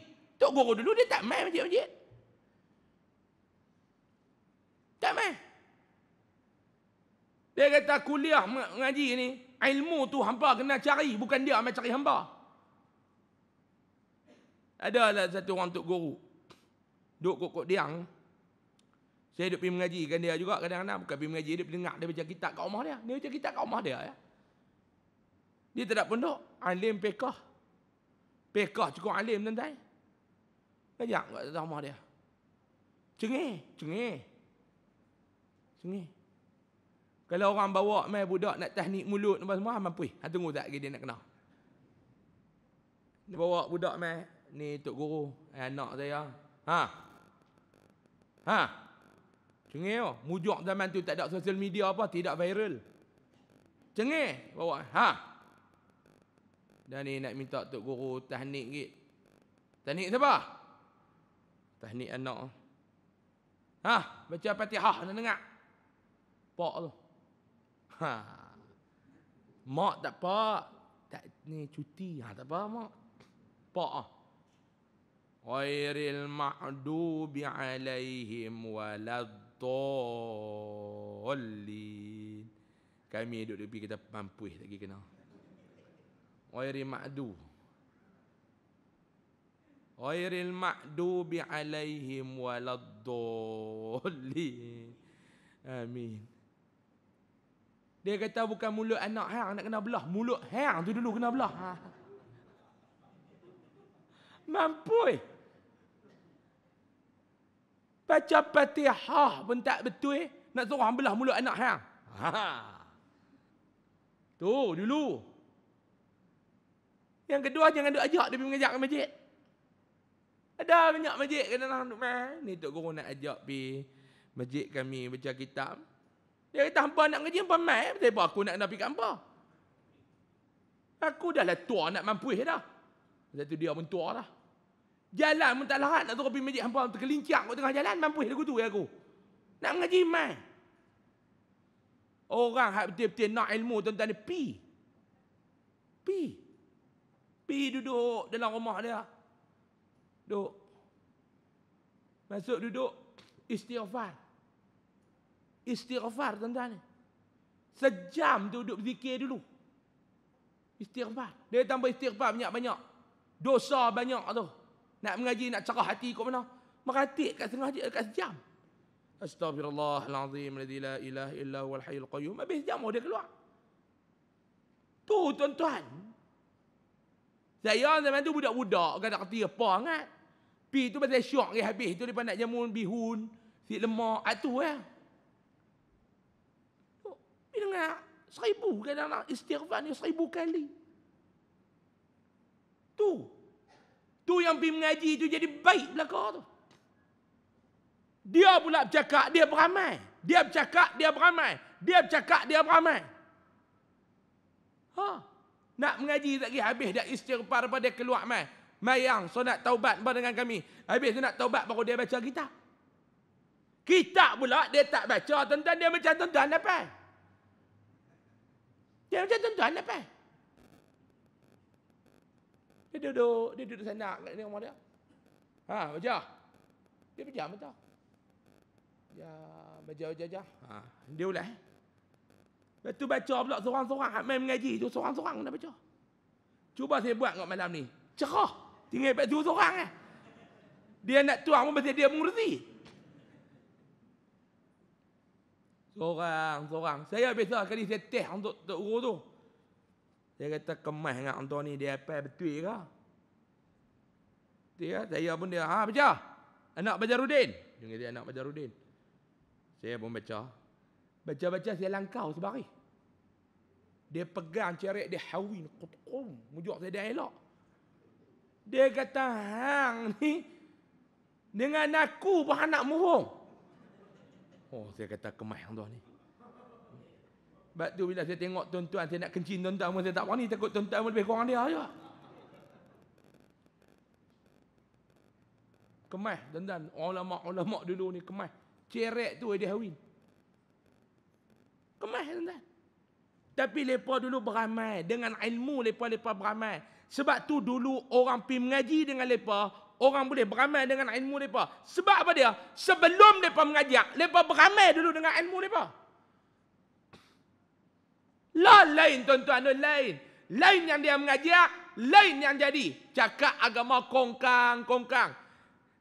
[SPEAKER 1] Tok guru dulu dia tak main masjid-masjid. Tak main. Dia kata kuliah mengaji ni, ilmu tu hampa kena cari, bukan dia yang cari hamba. Ada lah satu orang tok guru. Duk kok-kok diang, saya hidup pergi mengaji kan dia juga kadang-kadang bukan pergi mengaji dia pergi dengar dia baca kitab kat rumah dia. Dia baca kitab kat rumah dia ya. Dia tak pondok, alim pekah. Pekah cukup alim tuan-tuan. Ngajak kat dalam rumah dia. cengi cengi cengi, Kalau orang bawa mai budak nak teknik mulut apa semua, mampu. Ha tunggu tak dia nak kena. Dia bawa budak mai, ni tok guru, anak saya. Ha. Ha. Cengih oh. Mujuk zaman tu tak ada social media apa, tidak viral. Cengih bawa. Ha. Dan ni nak minta tok guru tahnik git. Tahnik siapa? Tahnik anak. Ha, baca Fatihah nak dengar. Pak tu. Ha. Mak tak apa. Tak ni cuti. Ha tak apa mak. Pak ah. Ghairil mahdubi alaihim walad dhalin kami duduk tepi kita mampus lagi kena wairi ma'du wairi ma'du bi alaihim amin dia kata bukan mulut anak hang nak kena belah mulut hang tu dulu kena belah ha. mampus Baca patihah pun tak betul. Nak suruh ambilah mulut anak hang. Tu dulu. Yang kedua jangan duk ajak dia pergi ke masjid. Ada banyak masjid kena nak duk main. Ni tok guru nak ajak pi masjid kami baca kitab. Dia kata hampa nak ngaji hampa mai, betul apa aku nak kena pergi hampa. Aku dah lah tua nak mampu dah. Sebab dia pun tua dah. Jalan pun tak larat nak turun pergi masjid hampa terkelincak kat tengah jalan mampus lagu tu ya aku. Nak mengaji mai. Orang hak betul-betul nak ilmu tuan-tuan ni pi. Pi. Pi duduk dalam rumah dia. Duduk. Masuk duduk istighfar. Istighfar tuan-tuan ni. Sejam tu duduk berzikir dulu. Istighfar. Dia tambah istighfar banyak-banyak. Dosa banyak tu. Nak mengaji, nak cerah hati kau mana? Meratik kat tengah dia, kat sejam. Astaghfirullahaladzim, ladhi la ilah illa huwal hayul qayyum. Habis sejam, dia keluar. Tu tuan-tuan. Saya zaman tu budak-budak, kan tak kerti apa kan? Pi tu pasal syok dia habis tu, dia nak jamun bihun, si lemak, atuh ah, ya. Eh. Dia dengar seribu kadang-kadang istighfar ni seribu kali. Tu Tu yang pergi mengaji tu jadi baik belakang tu. Dia pula bercakap, dia beramai. Dia bercakap, dia beramai. Dia bercakap, dia beramai. Ha. Nak mengaji tak pergi. Habis dia istirahat daripada dia keluar mai. Mayang, so nak taubat apa dengan kami. Habis tu nak taubat baru dia baca kitab. Kitab pula dia tak baca tuan-tuan. Dia macam tuan-tuan apa? Dia macam tuan-tuan apa? tuan apa? Dia duduk, dia duduk sana kat ni rumah dia. Ha, baca. Dia baca mata. Ya, baca baca baca. Ha, dia ulah. Eh. Lepas tu baca pula seorang-seorang hak main mengaji tu seorang-seorang nak baca. Cuba saya buat kat malam ni. Cerah. Tinggal pak tu seorang eh. Dia nak tuang pun mesti dia mengerti. Seorang, seorang. Saya biasa kali saya teh untuk, untuk uru tu. Dia kata kemas dengan orang ni dia apa betul ke? Dia saya pun dia ha ah, baca. Anak Bajarudin. Dia kata baca Rudin. Saya pun baca. Baca-baca saya langkau sebari. Dia pegang cerit dia hawin qutqum. Mujur saya dia elok. Dia kata hang ni dengan aku pun anak murung. Oh saya kata kemas orang ni. Sebab tu bila saya tengok tuan-tuan, saya nak kencing tuan-tuan pun saya tak berani takut tuan-tuan pun lebih kurang dia aja. Ya. Kemah tuan-tuan, ulama-ulama dulu ni kemah. Ceret tu dia hawin. Kemah tuan-tuan. Tapi lepa dulu beramai dengan ilmu lepa-lepa beramai. Sebab tu dulu orang pergi mengaji dengan lepa, orang boleh beramai dengan ilmu lepa. Sebab apa dia? Sebelum lepa mengajak lepa beramai dulu dengan ilmu lepa. Lepa. Lah lain tuan-tuan dan lain. Lain yang dia mengajar, lain yang jadi. Cakap agama kongkang-kongkang.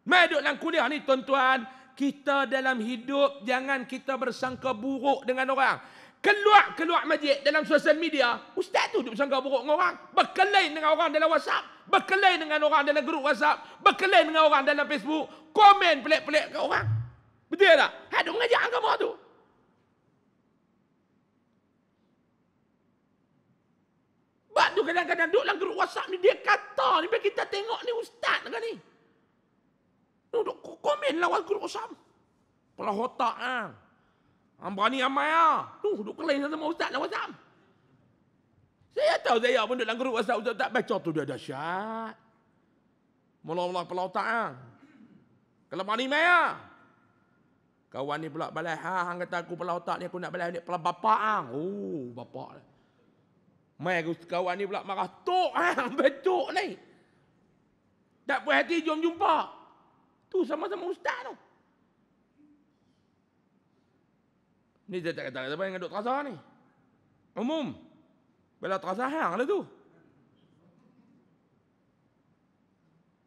[SPEAKER 1] Meduk dalam kuliah ni tuan-tuan. Kita dalam hidup jangan kita bersangka buruk dengan orang. Keluar-keluar majlis dalam sosial media. Ustaz tu duduk bersangka buruk dengan orang. Berkelain dengan orang dalam WhatsApp. Berkelain dengan orang dalam grup WhatsApp. Berkelain dengan orang dalam Facebook. Komen pelik-pelik ke orang. Betul tak? Hadung mengajak agama tu. Sebab tu kadang-kadang duduk dalam grup WhatsApp ni, dia kata ni, biar kita tengok ni ustaz ke ni. Duduk komen lawan grup WhatsApp. Pelah otak kan. Ha. Berani amai lah. Ha. Tu, duduk kelain sama ustaz lawan WhatsApp. Saya tahu saya pun duduk dalam grup WhatsApp, ustaz tak baca tu dia dahsyat. Mula-mula pelah otak kan. Ha. Kalau berani amai lah. Ha. Kawan ni pula balai, ha, hang kata aku pelah otak ni, aku nak balai ni, pelah bapak lah. Ha. Oh, bapak lah. Mai ke kawan ni pula marah. Tok ah, betuk ni. Tak puas hati jom jumpa. Tu sama-sama ustaz tu. Ni dia tak kata apa yang duk terasa ni. Umum. Bila terasa hang lah tu.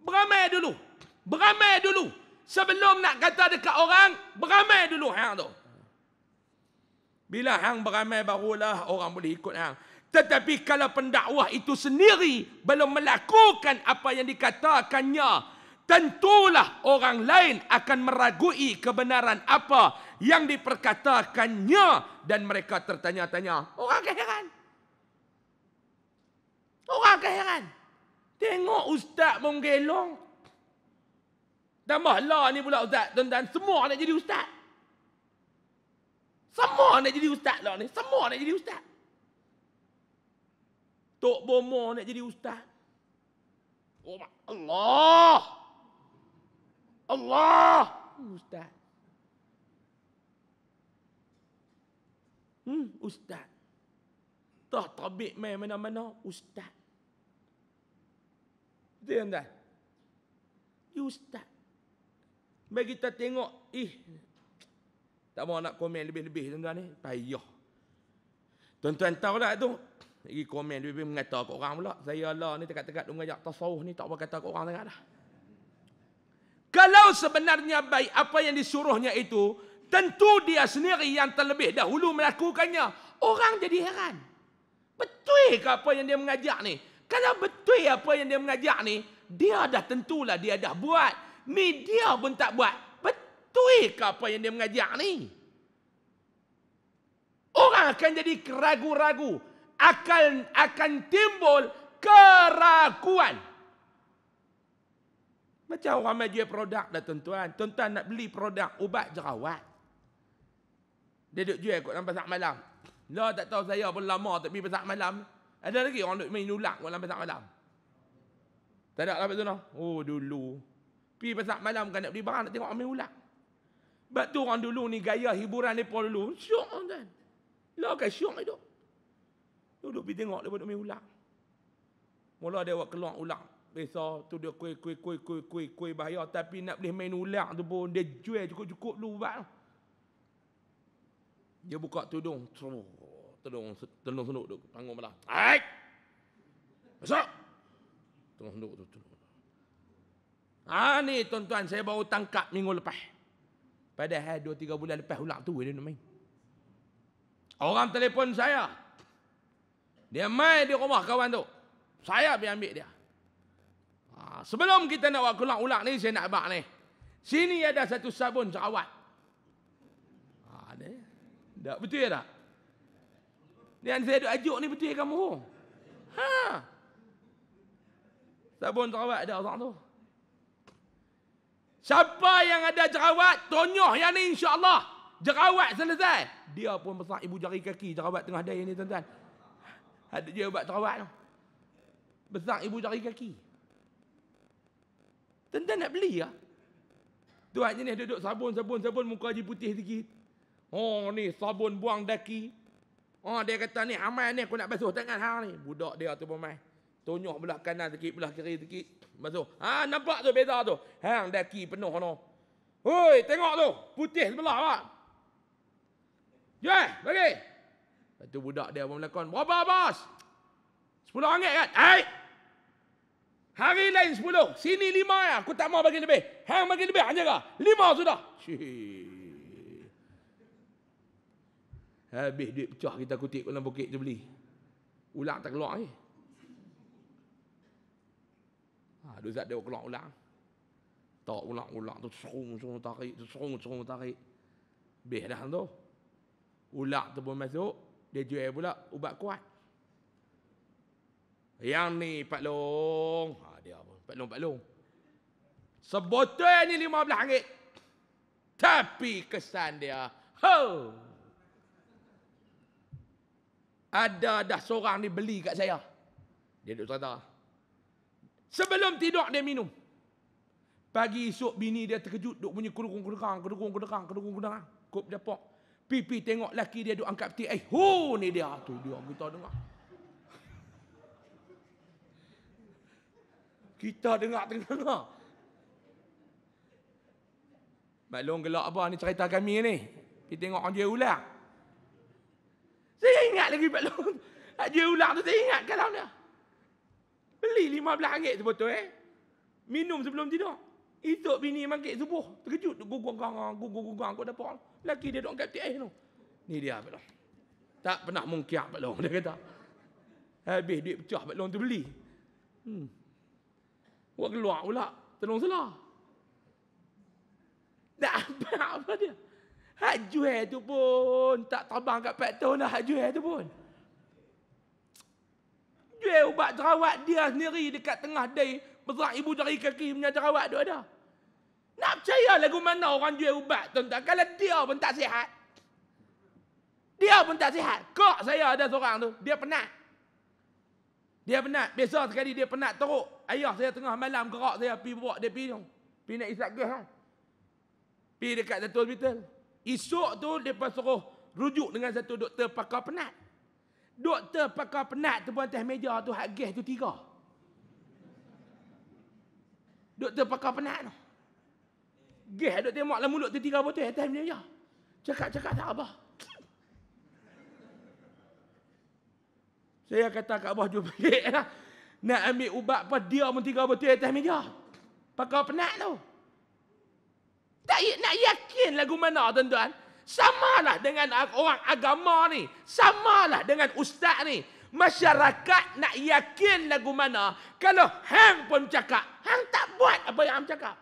[SPEAKER 1] Beramai dulu. Beramai dulu. Sebelum nak kata dekat orang, beramai dulu hang tu. Bila hang beramai barulah orang boleh ikut hang. Tetapi kalau pendakwah itu sendiri belum melakukan apa yang dikatakannya, tentulah orang lain akan meragui kebenaran apa yang diperkatakannya dan mereka tertanya-tanya. Orang keheran. Orang keheran. Tengok ustaz menggelong. Tambah lah ni pula ustaz dan tuan Semua nak jadi ustaz. Semua nak jadi ustaz lah ni. Semua nak jadi ustaz. Tok Bomo nak jadi ustaz. Oh, Allah. Allah. Hmm, ustaz. Hmm, ustaz. Tak tabik main mana-mana, ustaz. Dia anda. Dia ustaz. Mari kita tengok, ih. Tak mahu nak komen lebih-lebih tuan-tuan ni. Payah. Tuan-tuan tahu tak tu? pergi komen dia pergi mengata kat orang pula saya Allah ni tegak-tegak dengan ayat tasawuf ni tak apa kata kat orang sangat dah kalau sebenarnya baik apa yang disuruhnya itu tentu dia sendiri yang terlebih dahulu melakukannya orang jadi heran betul ke apa yang dia mengajak ni kalau betul apa yang dia mengajak ni dia dah tentulah dia dah buat Media pun tak buat betul ke apa yang dia mengajak ni Orang akan jadi ragu-ragu akan akan timbul keraguan. Macam orang main jual produk dah tuan-tuan. Tuan-tuan nak beli produk ubat jerawat. Dia duduk jual kat dalam malam. Lo tak tahu saya pun lama tak pergi pasar malam. Ada lagi orang duduk main ulak kat dalam malam. Tak ada lah Oh dulu. Pergi pasar malam kan nak beli barang nak tengok main ulak. Sebab tu orang dulu ni gaya hiburan mereka dulu. Syuk tuan-tuan. Lo kan syuk hidup. Duduk pergi tengok dia duduk main ular. Mula dia buat keluar ular. Biasa tu dia kui kui kui kui kui kui bahaya tapi nak boleh main ular tu pun dia jual cukup-cukup dulu ubat. Dia buka tudung, tudung tudung senduk tu tanggung malah. Aik Masuk. Tudung senduk tu tudung. Ah ni tuan-tuan saya baru tangkap minggu lepas. Padahal 2 3 bulan lepas ular tu dia nak main. Orang telefon saya, dia mai di rumah kawan tu. Saya pergi ambil dia. Ha, sebelum kita nak buat kulak-ulak ni, saya nak abak ni. Sini ada satu sabun cawat. Ha, ni. Tak betul ya tak? Ni yang saya duk ajuk ni betul ya kamu? Ha. Sabun cawat ada orang tu. Siapa yang ada jerawat, tonyoh yang ni insya Allah Jerawat selesai. Dia pun besar ibu jari kaki jerawat tengah daya ni tuan-tuan. Ada dia buat terawat tu. Besar ibu jari kaki. Tentu nak beli ya. Tuan jenis duduk sabun, sabun, sabun. Muka haji putih sikit. Oh ni sabun buang daki. Oh dia kata ni amal ni aku nak basuh tangan hang ni. Budak dia tu pemain. Tunjuk belah kanan sikit, belah kiri sikit. Basuh. Ha nampak tu beza tu. Hang daki penuh no. Hoi tengok tu. Putih sebelah pak. Jom bagi. Lepas budak dia pun melakon, berapa bos? Sepuluh ringgit kan? Hai! Hari lain sepuluh. Sini lima ya. Aku tak mau bagi lebih. Hang bagi lebih. Hanya kah? Lima sudah. Cik. Habis duit pecah kita kutip dalam bukit tu beli. Ulang tak keluar ni. Eh. Ha, dua saat dia keluar ulang. Tak ulang ulang tu serung serung tarik. Serung serung tarik. Habis dah tu. Ulang tu pun masuk dia jual pula ubat kuat. Yang ni Pak Long. Ha, dia pun. Pak Long, Pak Long. Sebotol ni RM15. Tapi kesan dia. Ho! Ada dah seorang ni beli kat saya. Dia duduk kata. Sebelum tidur dia minum. Pagi esok bini dia terkejut. duk punya kudukung-kudukang. Kudukung-kudukang. Kudukung-kudukang. Kup japok. Pipi tengok laki dia duk angkat peti. Eh, hu ni dia. Tu dia kita dengar. Kita dengar tengah-tengah. Maklum gelak apa ni cerita kami ni. Pergi tengok dia ulang. Saya ingat lagi maklum. Dia ulang tu saya ingat kalau dia. Beli lima belah ringgit sebetul eh. Minum sebelum tidur. Esok bini bangkit subuh. Terkejut. gugung gugur ah, gugur gugung Kau dapat. Laki dia duduk angkat tiais tu. Ni dia Pak Long. Lah. Tak pernah mungkiak Pak Long. Lah, dia kata. Habis duit pecah Pak Long lah tu beli. Hmm. Buat keluar pula. Tolong salah. Tak apa-apa dia. Hajuhe tu pun. Tak tabang kat Pak Tuan dah hajuhe tu pun. Jual ubat jerawat dia sendiri dekat tengah day Besar ibu jari kaki punya jerawat tu ada. Nak percaya lagu mana orang jual ubat tuan-tuan. Kalau dia pun tak sihat. Dia pun tak sihat. Kok saya ada seorang tu. Dia penat. Dia penat. Biasa sekali dia penat teruk. Ayah saya tengah malam gerak saya pi bawa dia pergi. Pergi nak isap gas. Kan? Pergi dekat satu hospital. Esok tu dia suruh rujuk dengan satu doktor pakar penat. Doktor pakar penat tu buat atas meja tu hak gas tu tiga. Doktor pakar penat tu. Gih doktor mak lah mulut tiga botol atas dia ya. Cakap-cakap tak apa. Saya kata kat Abah jom balik lah. Nak ambil ubat apa dia pun tiga botol atas dia Pakar penat tu. Tak nak yakin lagu mana tuan-tuan. Samalah dengan orang agama ni. Samalah dengan ustaz ni. Masyarakat nak yakin lagu mana Kalau hang pun cakap Hang tak buat apa yang hang cakap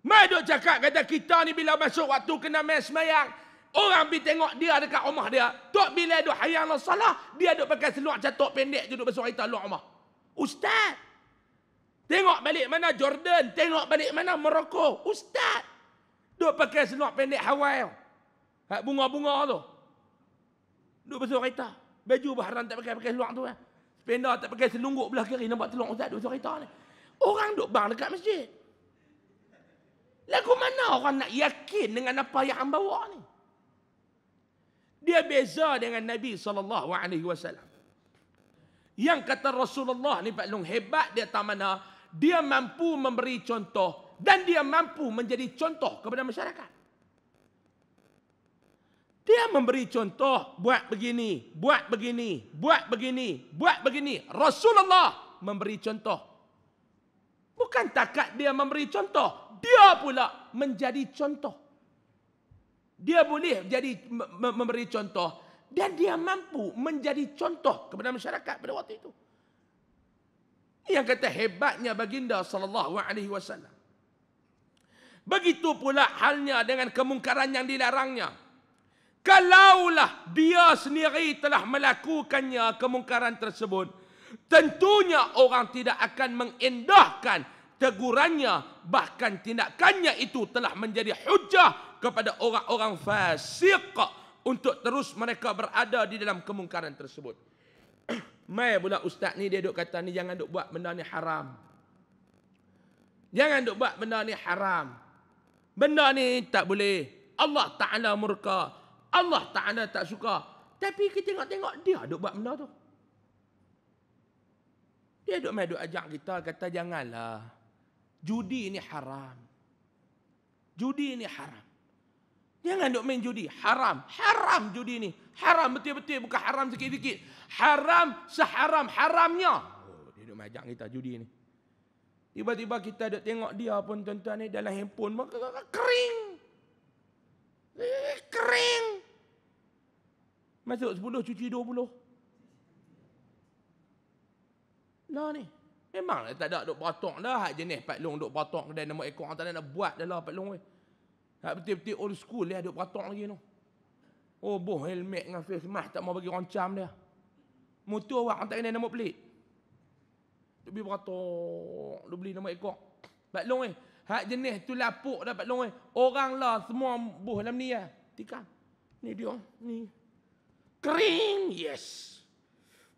[SPEAKER 1] Mai duk cakap kata kita ni bila masuk waktu kena main semayang Orang pergi tengok dia dekat rumah dia Tok bila duk hayang lah salah Dia duk pakai seluar catok pendek tu duk besok kita luar rumah Ustaz Tengok balik mana Jordan Tengok balik mana Morocco Ustaz Duk pakai seluar pendek Hawaii Hak bunga-bunga tu Duduk besok kereta. Baju baharan tak pakai, pakai seluar tu. Eh. Spenda tak pakai selungguk belah kiri. Nampak telung Ustaz duduk besok kereta ni. Orang duduk bang dekat masjid. Lagu mana orang nak yakin dengan apa yang hamba bawa ni? Dia beza dengan Nabi SAW. Yang kata Rasulullah ni Pak Long hebat dia tak mana. Dia mampu memberi contoh. Dan dia mampu menjadi contoh kepada masyarakat. Dia memberi contoh buat begini, buat begini, buat begini, buat begini. Rasulullah memberi contoh. Bukan takat dia memberi contoh, dia pula menjadi contoh. Dia boleh jadi memberi contoh dan dia mampu menjadi contoh kepada masyarakat pada waktu itu. Yang kata hebatnya baginda sallallahu alaihi wasallam. Begitu pula halnya dengan kemungkaran yang dilarangnya. Kalaulah dia sendiri telah melakukannya kemungkaran tersebut, tentunya orang tidak akan mengendahkan tegurannya bahkan tindakannya itu telah menjadi hujah kepada orang-orang fasik untuk terus mereka berada di dalam kemungkaran tersebut. Mai pula ustaz ni dia duk kata ni jangan duk buat benda ni haram. Jangan duk buat benda ni haram. Benda ni tak boleh. Allah Taala murka. Allah Ta'ala tak suka. Tapi kita tengok-tengok dia duk buat benda tu. Dia duk main duk ajak kita kata janganlah. Judi ni haram. Judi ni haram. Jangan duk main judi. Haram. Haram judi ni. Haram betul-betul. Bukan haram sikit-sikit. Haram seharam-haramnya. Oh, dia duk majak kita judi ni. Tiba-tiba kita duk tengok dia pun tuan-tuan ni dalam handphone. Maka kering. Eh, kering. Masuk sepuluh, cuci dua puluh. Lah ni. Memang lah tak ada duk batok dah hak jenis Pak Long duk batok kedai nama ekor orang tak ada nak buat dah lah Pak Long weh. Hak betul-betul old school dia duk batok lagi tu. Oh boh helmet dengan face mask tak mau bagi roncam dia. Motor awak orang tak kena nama pelik. Duk beli batok, duk beli nama ekor. Pak Long weh. Hak jenis tu lapuk dah Pak Long weh. Orang lah semua buh dalam ni lah. Tikam. Ni dia, ni. Kering, yes.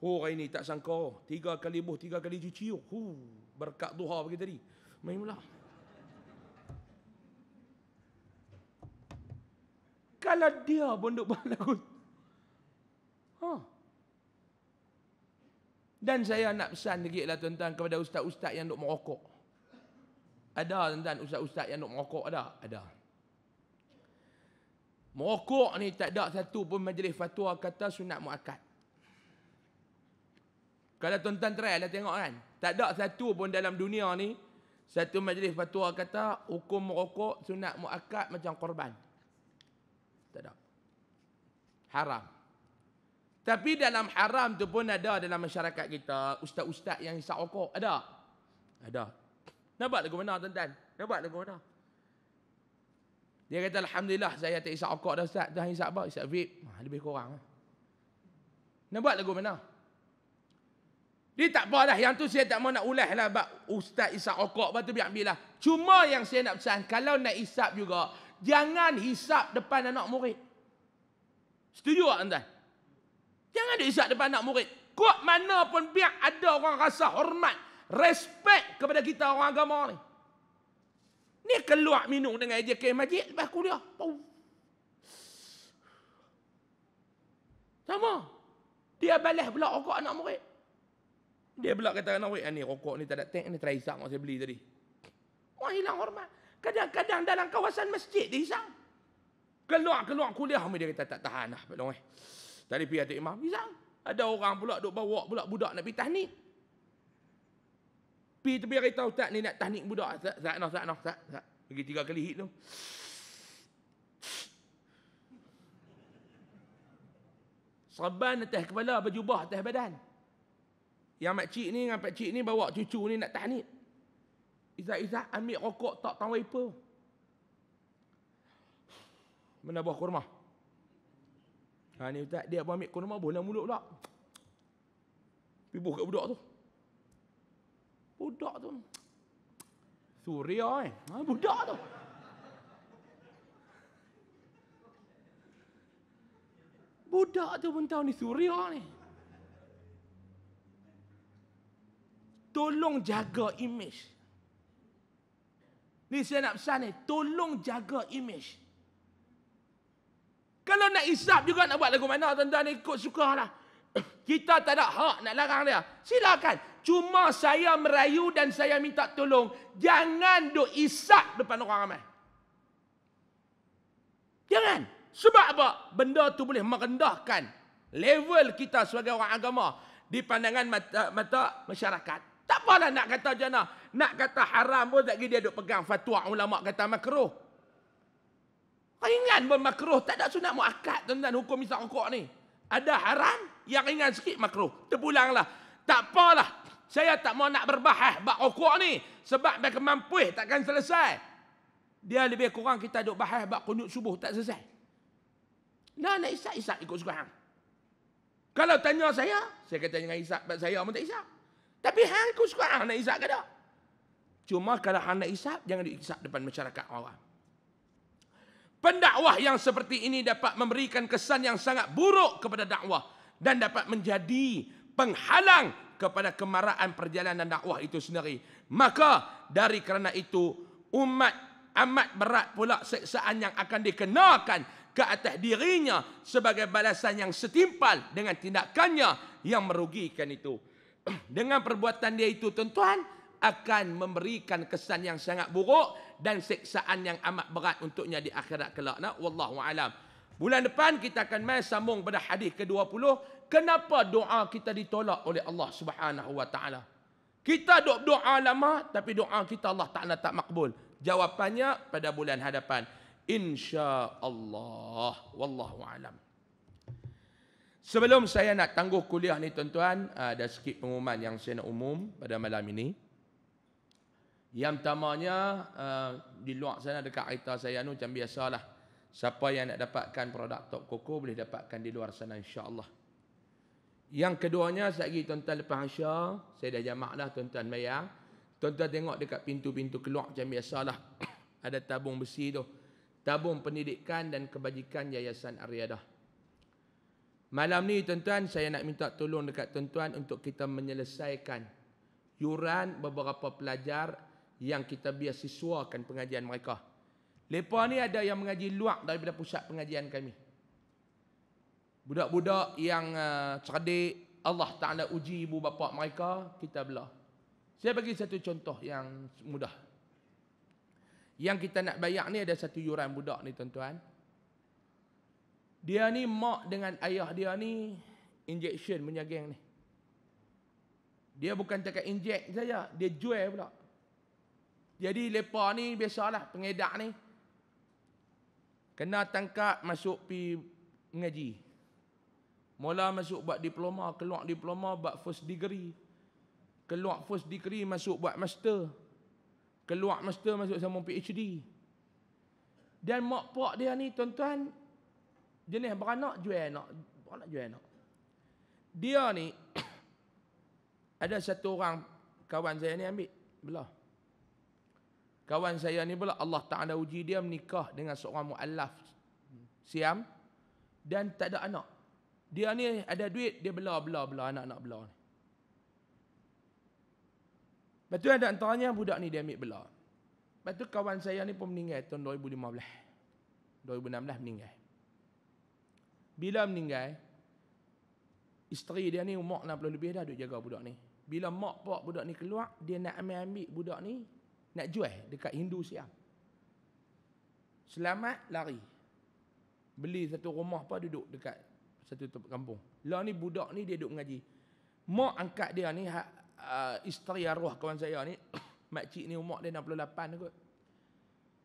[SPEAKER 1] Oh, hari ni tak sangka. Tiga kali buh, tiga kali cuci. Oh, berkat duha pagi tadi. Main pula. Kalau dia pun duk buat lagu. Ha. Dan saya nak pesan lagi lah tuan-tuan kepada ustaz-ustaz yang duk merokok. Ada tuan-tuan ustaz-ustaz yang duk merokok? Ada? Ada. Ada. Merokok ni tak ada satu pun majlis fatwa kata sunat muakkad. Kalau tuan-tuan try lah tengok kan. Tak ada satu pun dalam dunia ni satu majlis fatwa kata hukum merokok sunat muakkad macam korban. Tak ada. Haram. Tapi dalam haram tu pun ada dalam masyarakat kita ustaz-ustaz yang hisap rokok. Ada? Ada. Nampak lagu mana tuan-tuan? Nampak lagu mana? Dia kata Alhamdulillah saya tak isap okok dah Ustaz. Dah isap apa? Isap vape. Ha, lebih kurang. Lah. Nak buat lagu mana? Dia tak apa dah. Yang tu saya tak mau nak ulas lah. Bak, Ustaz isap okok. Lepas tu biar bilah. Cuma yang saya nak pesan. Kalau nak isap juga. Jangan hisap depan anak murid. Setuju tak anda? Jangan ada isap depan anak murid. Kuat mana pun biar ada orang rasa hormat. respek kepada kita orang agama ni. Ni keluar minum dengan AJK Majid lepas kuliah. Pau. Sama. Dia balas pula rokok anak murid. Dia pula kata anak murid, ah, ni rokok ni tak ada tank ni, try isap saya beli tadi. Wah hilang hormat. Kadang-kadang dalam kawasan masjid dia isap. Keluar-keluar kuliah, dia kata tak tahan lah. Tak ada pihak imam, isap. Ada orang pula duk bawa pula budak nak pergi tahnik. Pi tu biar kata ustaz ni nak tahnik budak. Ustaz, ustaz, ustaz, ustaz, ustaz, ustaz. Pergi tiga kali hit tu. Saban atas kepala, berjubah atas badan. Yang makcik ni dengan pakcik ni bawa cucu ni nak tahnik. Izzat, Izzat, ambil rokok tak tahu apa. Mana buah kurma? Ha ni ustaz, dia pun ambil kurma, boleh mulut pula. Pergi buah kat budak tu budak tu. Suria eh. Ha, budak tu. Budak tu pun tahu ni suria ni. Tolong jaga image. Ni saya nak pesan ni. Tolong jaga image. Kalau nak isap juga nak buat lagu mana tuan-tuan ni ikut sukalah. Kita tak ada hak nak larang dia. Silakan. Cuma saya merayu dan saya minta tolong. Jangan duk isap depan orang ramai. Jangan. Sebab apa? Benda tu boleh merendahkan level kita sebagai orang agama. Di pandangan mata, mata masyarakat. Tak apalah nak kata jana. Nak kata haram pun tak dia duk pegang fatwa ulama kata makroh. makruh. Ringan pun makroh, Tak ada sunat mu'akad tentang hukum isap rokok ni. Ada haram yang ringan sikit makruh. Terpulanglah. Tak apalah saya tak mau nak berbahas bab rukuk ni sebab dia kemampuih takkan selesai. Dia lebih kurang kita duk bahas bab kunut subuh tak selesai. Nah, nak isap-isap ikut suka hang. Kalau tanya saya, saya kata dengan isak bab saya pun tak isak. Tapi hang ikut suka hang nak isap ke tak? Cuma kalau hang nak isap, jangan diisap depan masyarakat orang. Pendakwah yang seperti ini dapat memberikan kesan yang sangat buruk kepada dakwah dan dapat menjadi penghalang kepada kemarahan perjalanan dakwah itu sendiri. Maka dari kerana itu umat amat berat pula seksaan yang akan dikenakan ke atas dirinya sebagai balasan yang setimpal dengan tindakannya yang merugikan itu. Dengan perbuatan dia itu tuan-tuan akan memberikan kesan yang sangat buruk dan seksaan yang amat berat untuknya di akhirat kelak. wallahu alam. Bulan depan kita akan main sambung pada hadis ke-20 Kenapa doa kita ditolak oleh Allah Subhanahu wa taala? Kita dok doa lama tapi doa kita Allah Taala tak makbul. Jawapannya pada bulan hadapan. Insya-Allah. Wallahu alam. Sebelum saya nak tangguh kuliah ni tuan-tuan, ah, ada sikit pengumuman yang saya nak umum pada malam ini. Yang pertamanya ah, di luar sana dekat kereta saya ni macam biasalah. Siapa yang nak dapatkan produk Top Koko boleh dapatkan di luar sana insya-Allah. Yang keduanya sehari tuan-tuan lepas Asia, saya dah jamak dah tuan-tuan mayang. Tuan-tuan tengok dekat pintu-pintu keluar macam biasalah. Ada tabung besi tu. Tabung pendidikan dan kebajikan Yayasan Aryadah. Malam ni tuan-tuan saya nak minta tolong dekat tuan-tuan untuk kita menyelesaikan yuran beberapa pelajar yang kita biasiswakan pengajian mereka. Lepas ni ada yang mengaji luak daripada pusat pengajian kami. Budak-budak yang uh, cerdik, Allah Ta'ala uji ibu bapa mereka, kita belah. Saya bagi satu contoh yang mudah. Yang kita nak bayar ni ada satu yuran budak ni tuan-tuan. Dia ni mak dengan ayah dia ni injection punya geng ni. Dia bukan cakap inject saja, dia jual pula. Jadi lepa ni biasalah pengedak ni kena tangkap masuk pi mengaji. Mula masuk buat diploma, keluar diploma buat first degree. Keluar first degree masuk buat master. Keluar master masuk sama PhD. Dan mak pak dia ni tuan-tuan jenis beranak jual anak, beranak jual anak. Dia ni ada satu orang kawan saya ni ambil belah. Kawan saya ni pula Allah Taala uji dia menikah dengan seorang muallaf Siam dan tak ada anak. Dia ni ada duit, dia bela-bela-bela anak-anak bela ni. Lepas tu ada antaranya budak ni dia ambil bela. Lepas tu kawan saya ni pun meninggal tahun 2015. 2016 meninggal. Bila meninggal, isteri dia ni umur 60 lebih dah duduk jaga budak ni. Bila mak pak budak ni keluar, dia nak ambil-ambil budak ni, nak jual dekat Hindu Siam. Selamat lari. Beli satu rumah apa duduk dekat satu tempat kampung. Lah ni budak ni dia duduk mengaji. Mak angkat dia ni uh, isteri arwah kawan saya ni. Makcik ni umur dia 68 kot.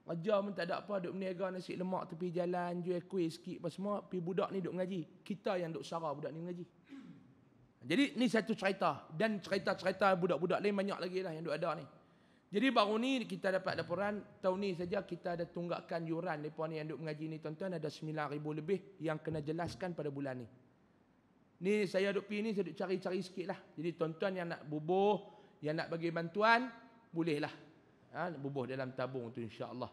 [SPEAKER 1] Raja pun tak ada apa duduk berniaga nasi lemak tepi jalan, jual kuih sikit apa semua, pi budak ni duduk mengaji. Kita yang duduk sara budak ni mengaji. Jadi ni satu cerita dan cerita-cerita budak-budak lain banyak lagi lah yang duduk ada ni. Jadi baru ni kita dapat laporan tahun ni saja kita ada tunggakan yuran depa ni yang duk mengaji ni tuan-tuan ada 9000 lebih yang kena jelaskan pada bulan ni. Ni saya duk pi ni saya duk cari-cari sikitlah. Jadi tuan-tuan yang nak bubuh, yang nak bagi bantuan boleh lah. Ha, bubuh dalam tabung tu insya-Allah.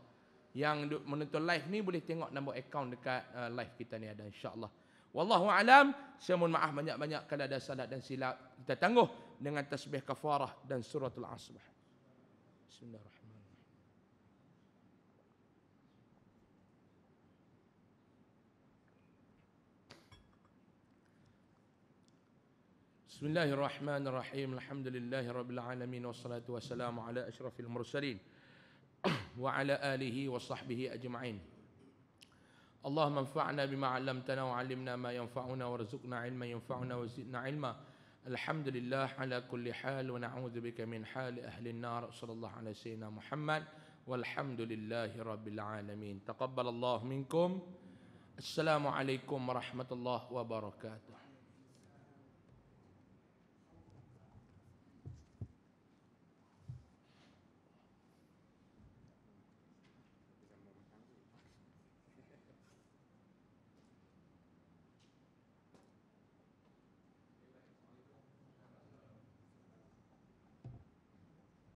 [SPEAKER 1] Yang duk menonton live ni boleh tengok nombor akaun dekat uh, live kita ni ada insya-Allah. Wallahu alam, saya mohon maaf banyak-banyak kalau ada salah dan silap. Kita tangguh dengan tasbih kafarah dan suratul asbah. بسم الله الرحمن الرحيم بسم الله الرحمن الرحيم الحمد لله رب العالمين والصلاة والسلام على أشرف المرسلين وعلى آله وصحبه أجمعين اللهم انفعنا بما علمتنا وعلمنا ما ينفعنا وارزقنا علما ينفعنا وزدنا علما الحمد لله على كل حال ونعوذ بك من حال أهل النار صلى الله على سيدنا محمد والحمد لله رب العالمين تقبل الله منكم السلام عليكم ورحمة الله وبركاته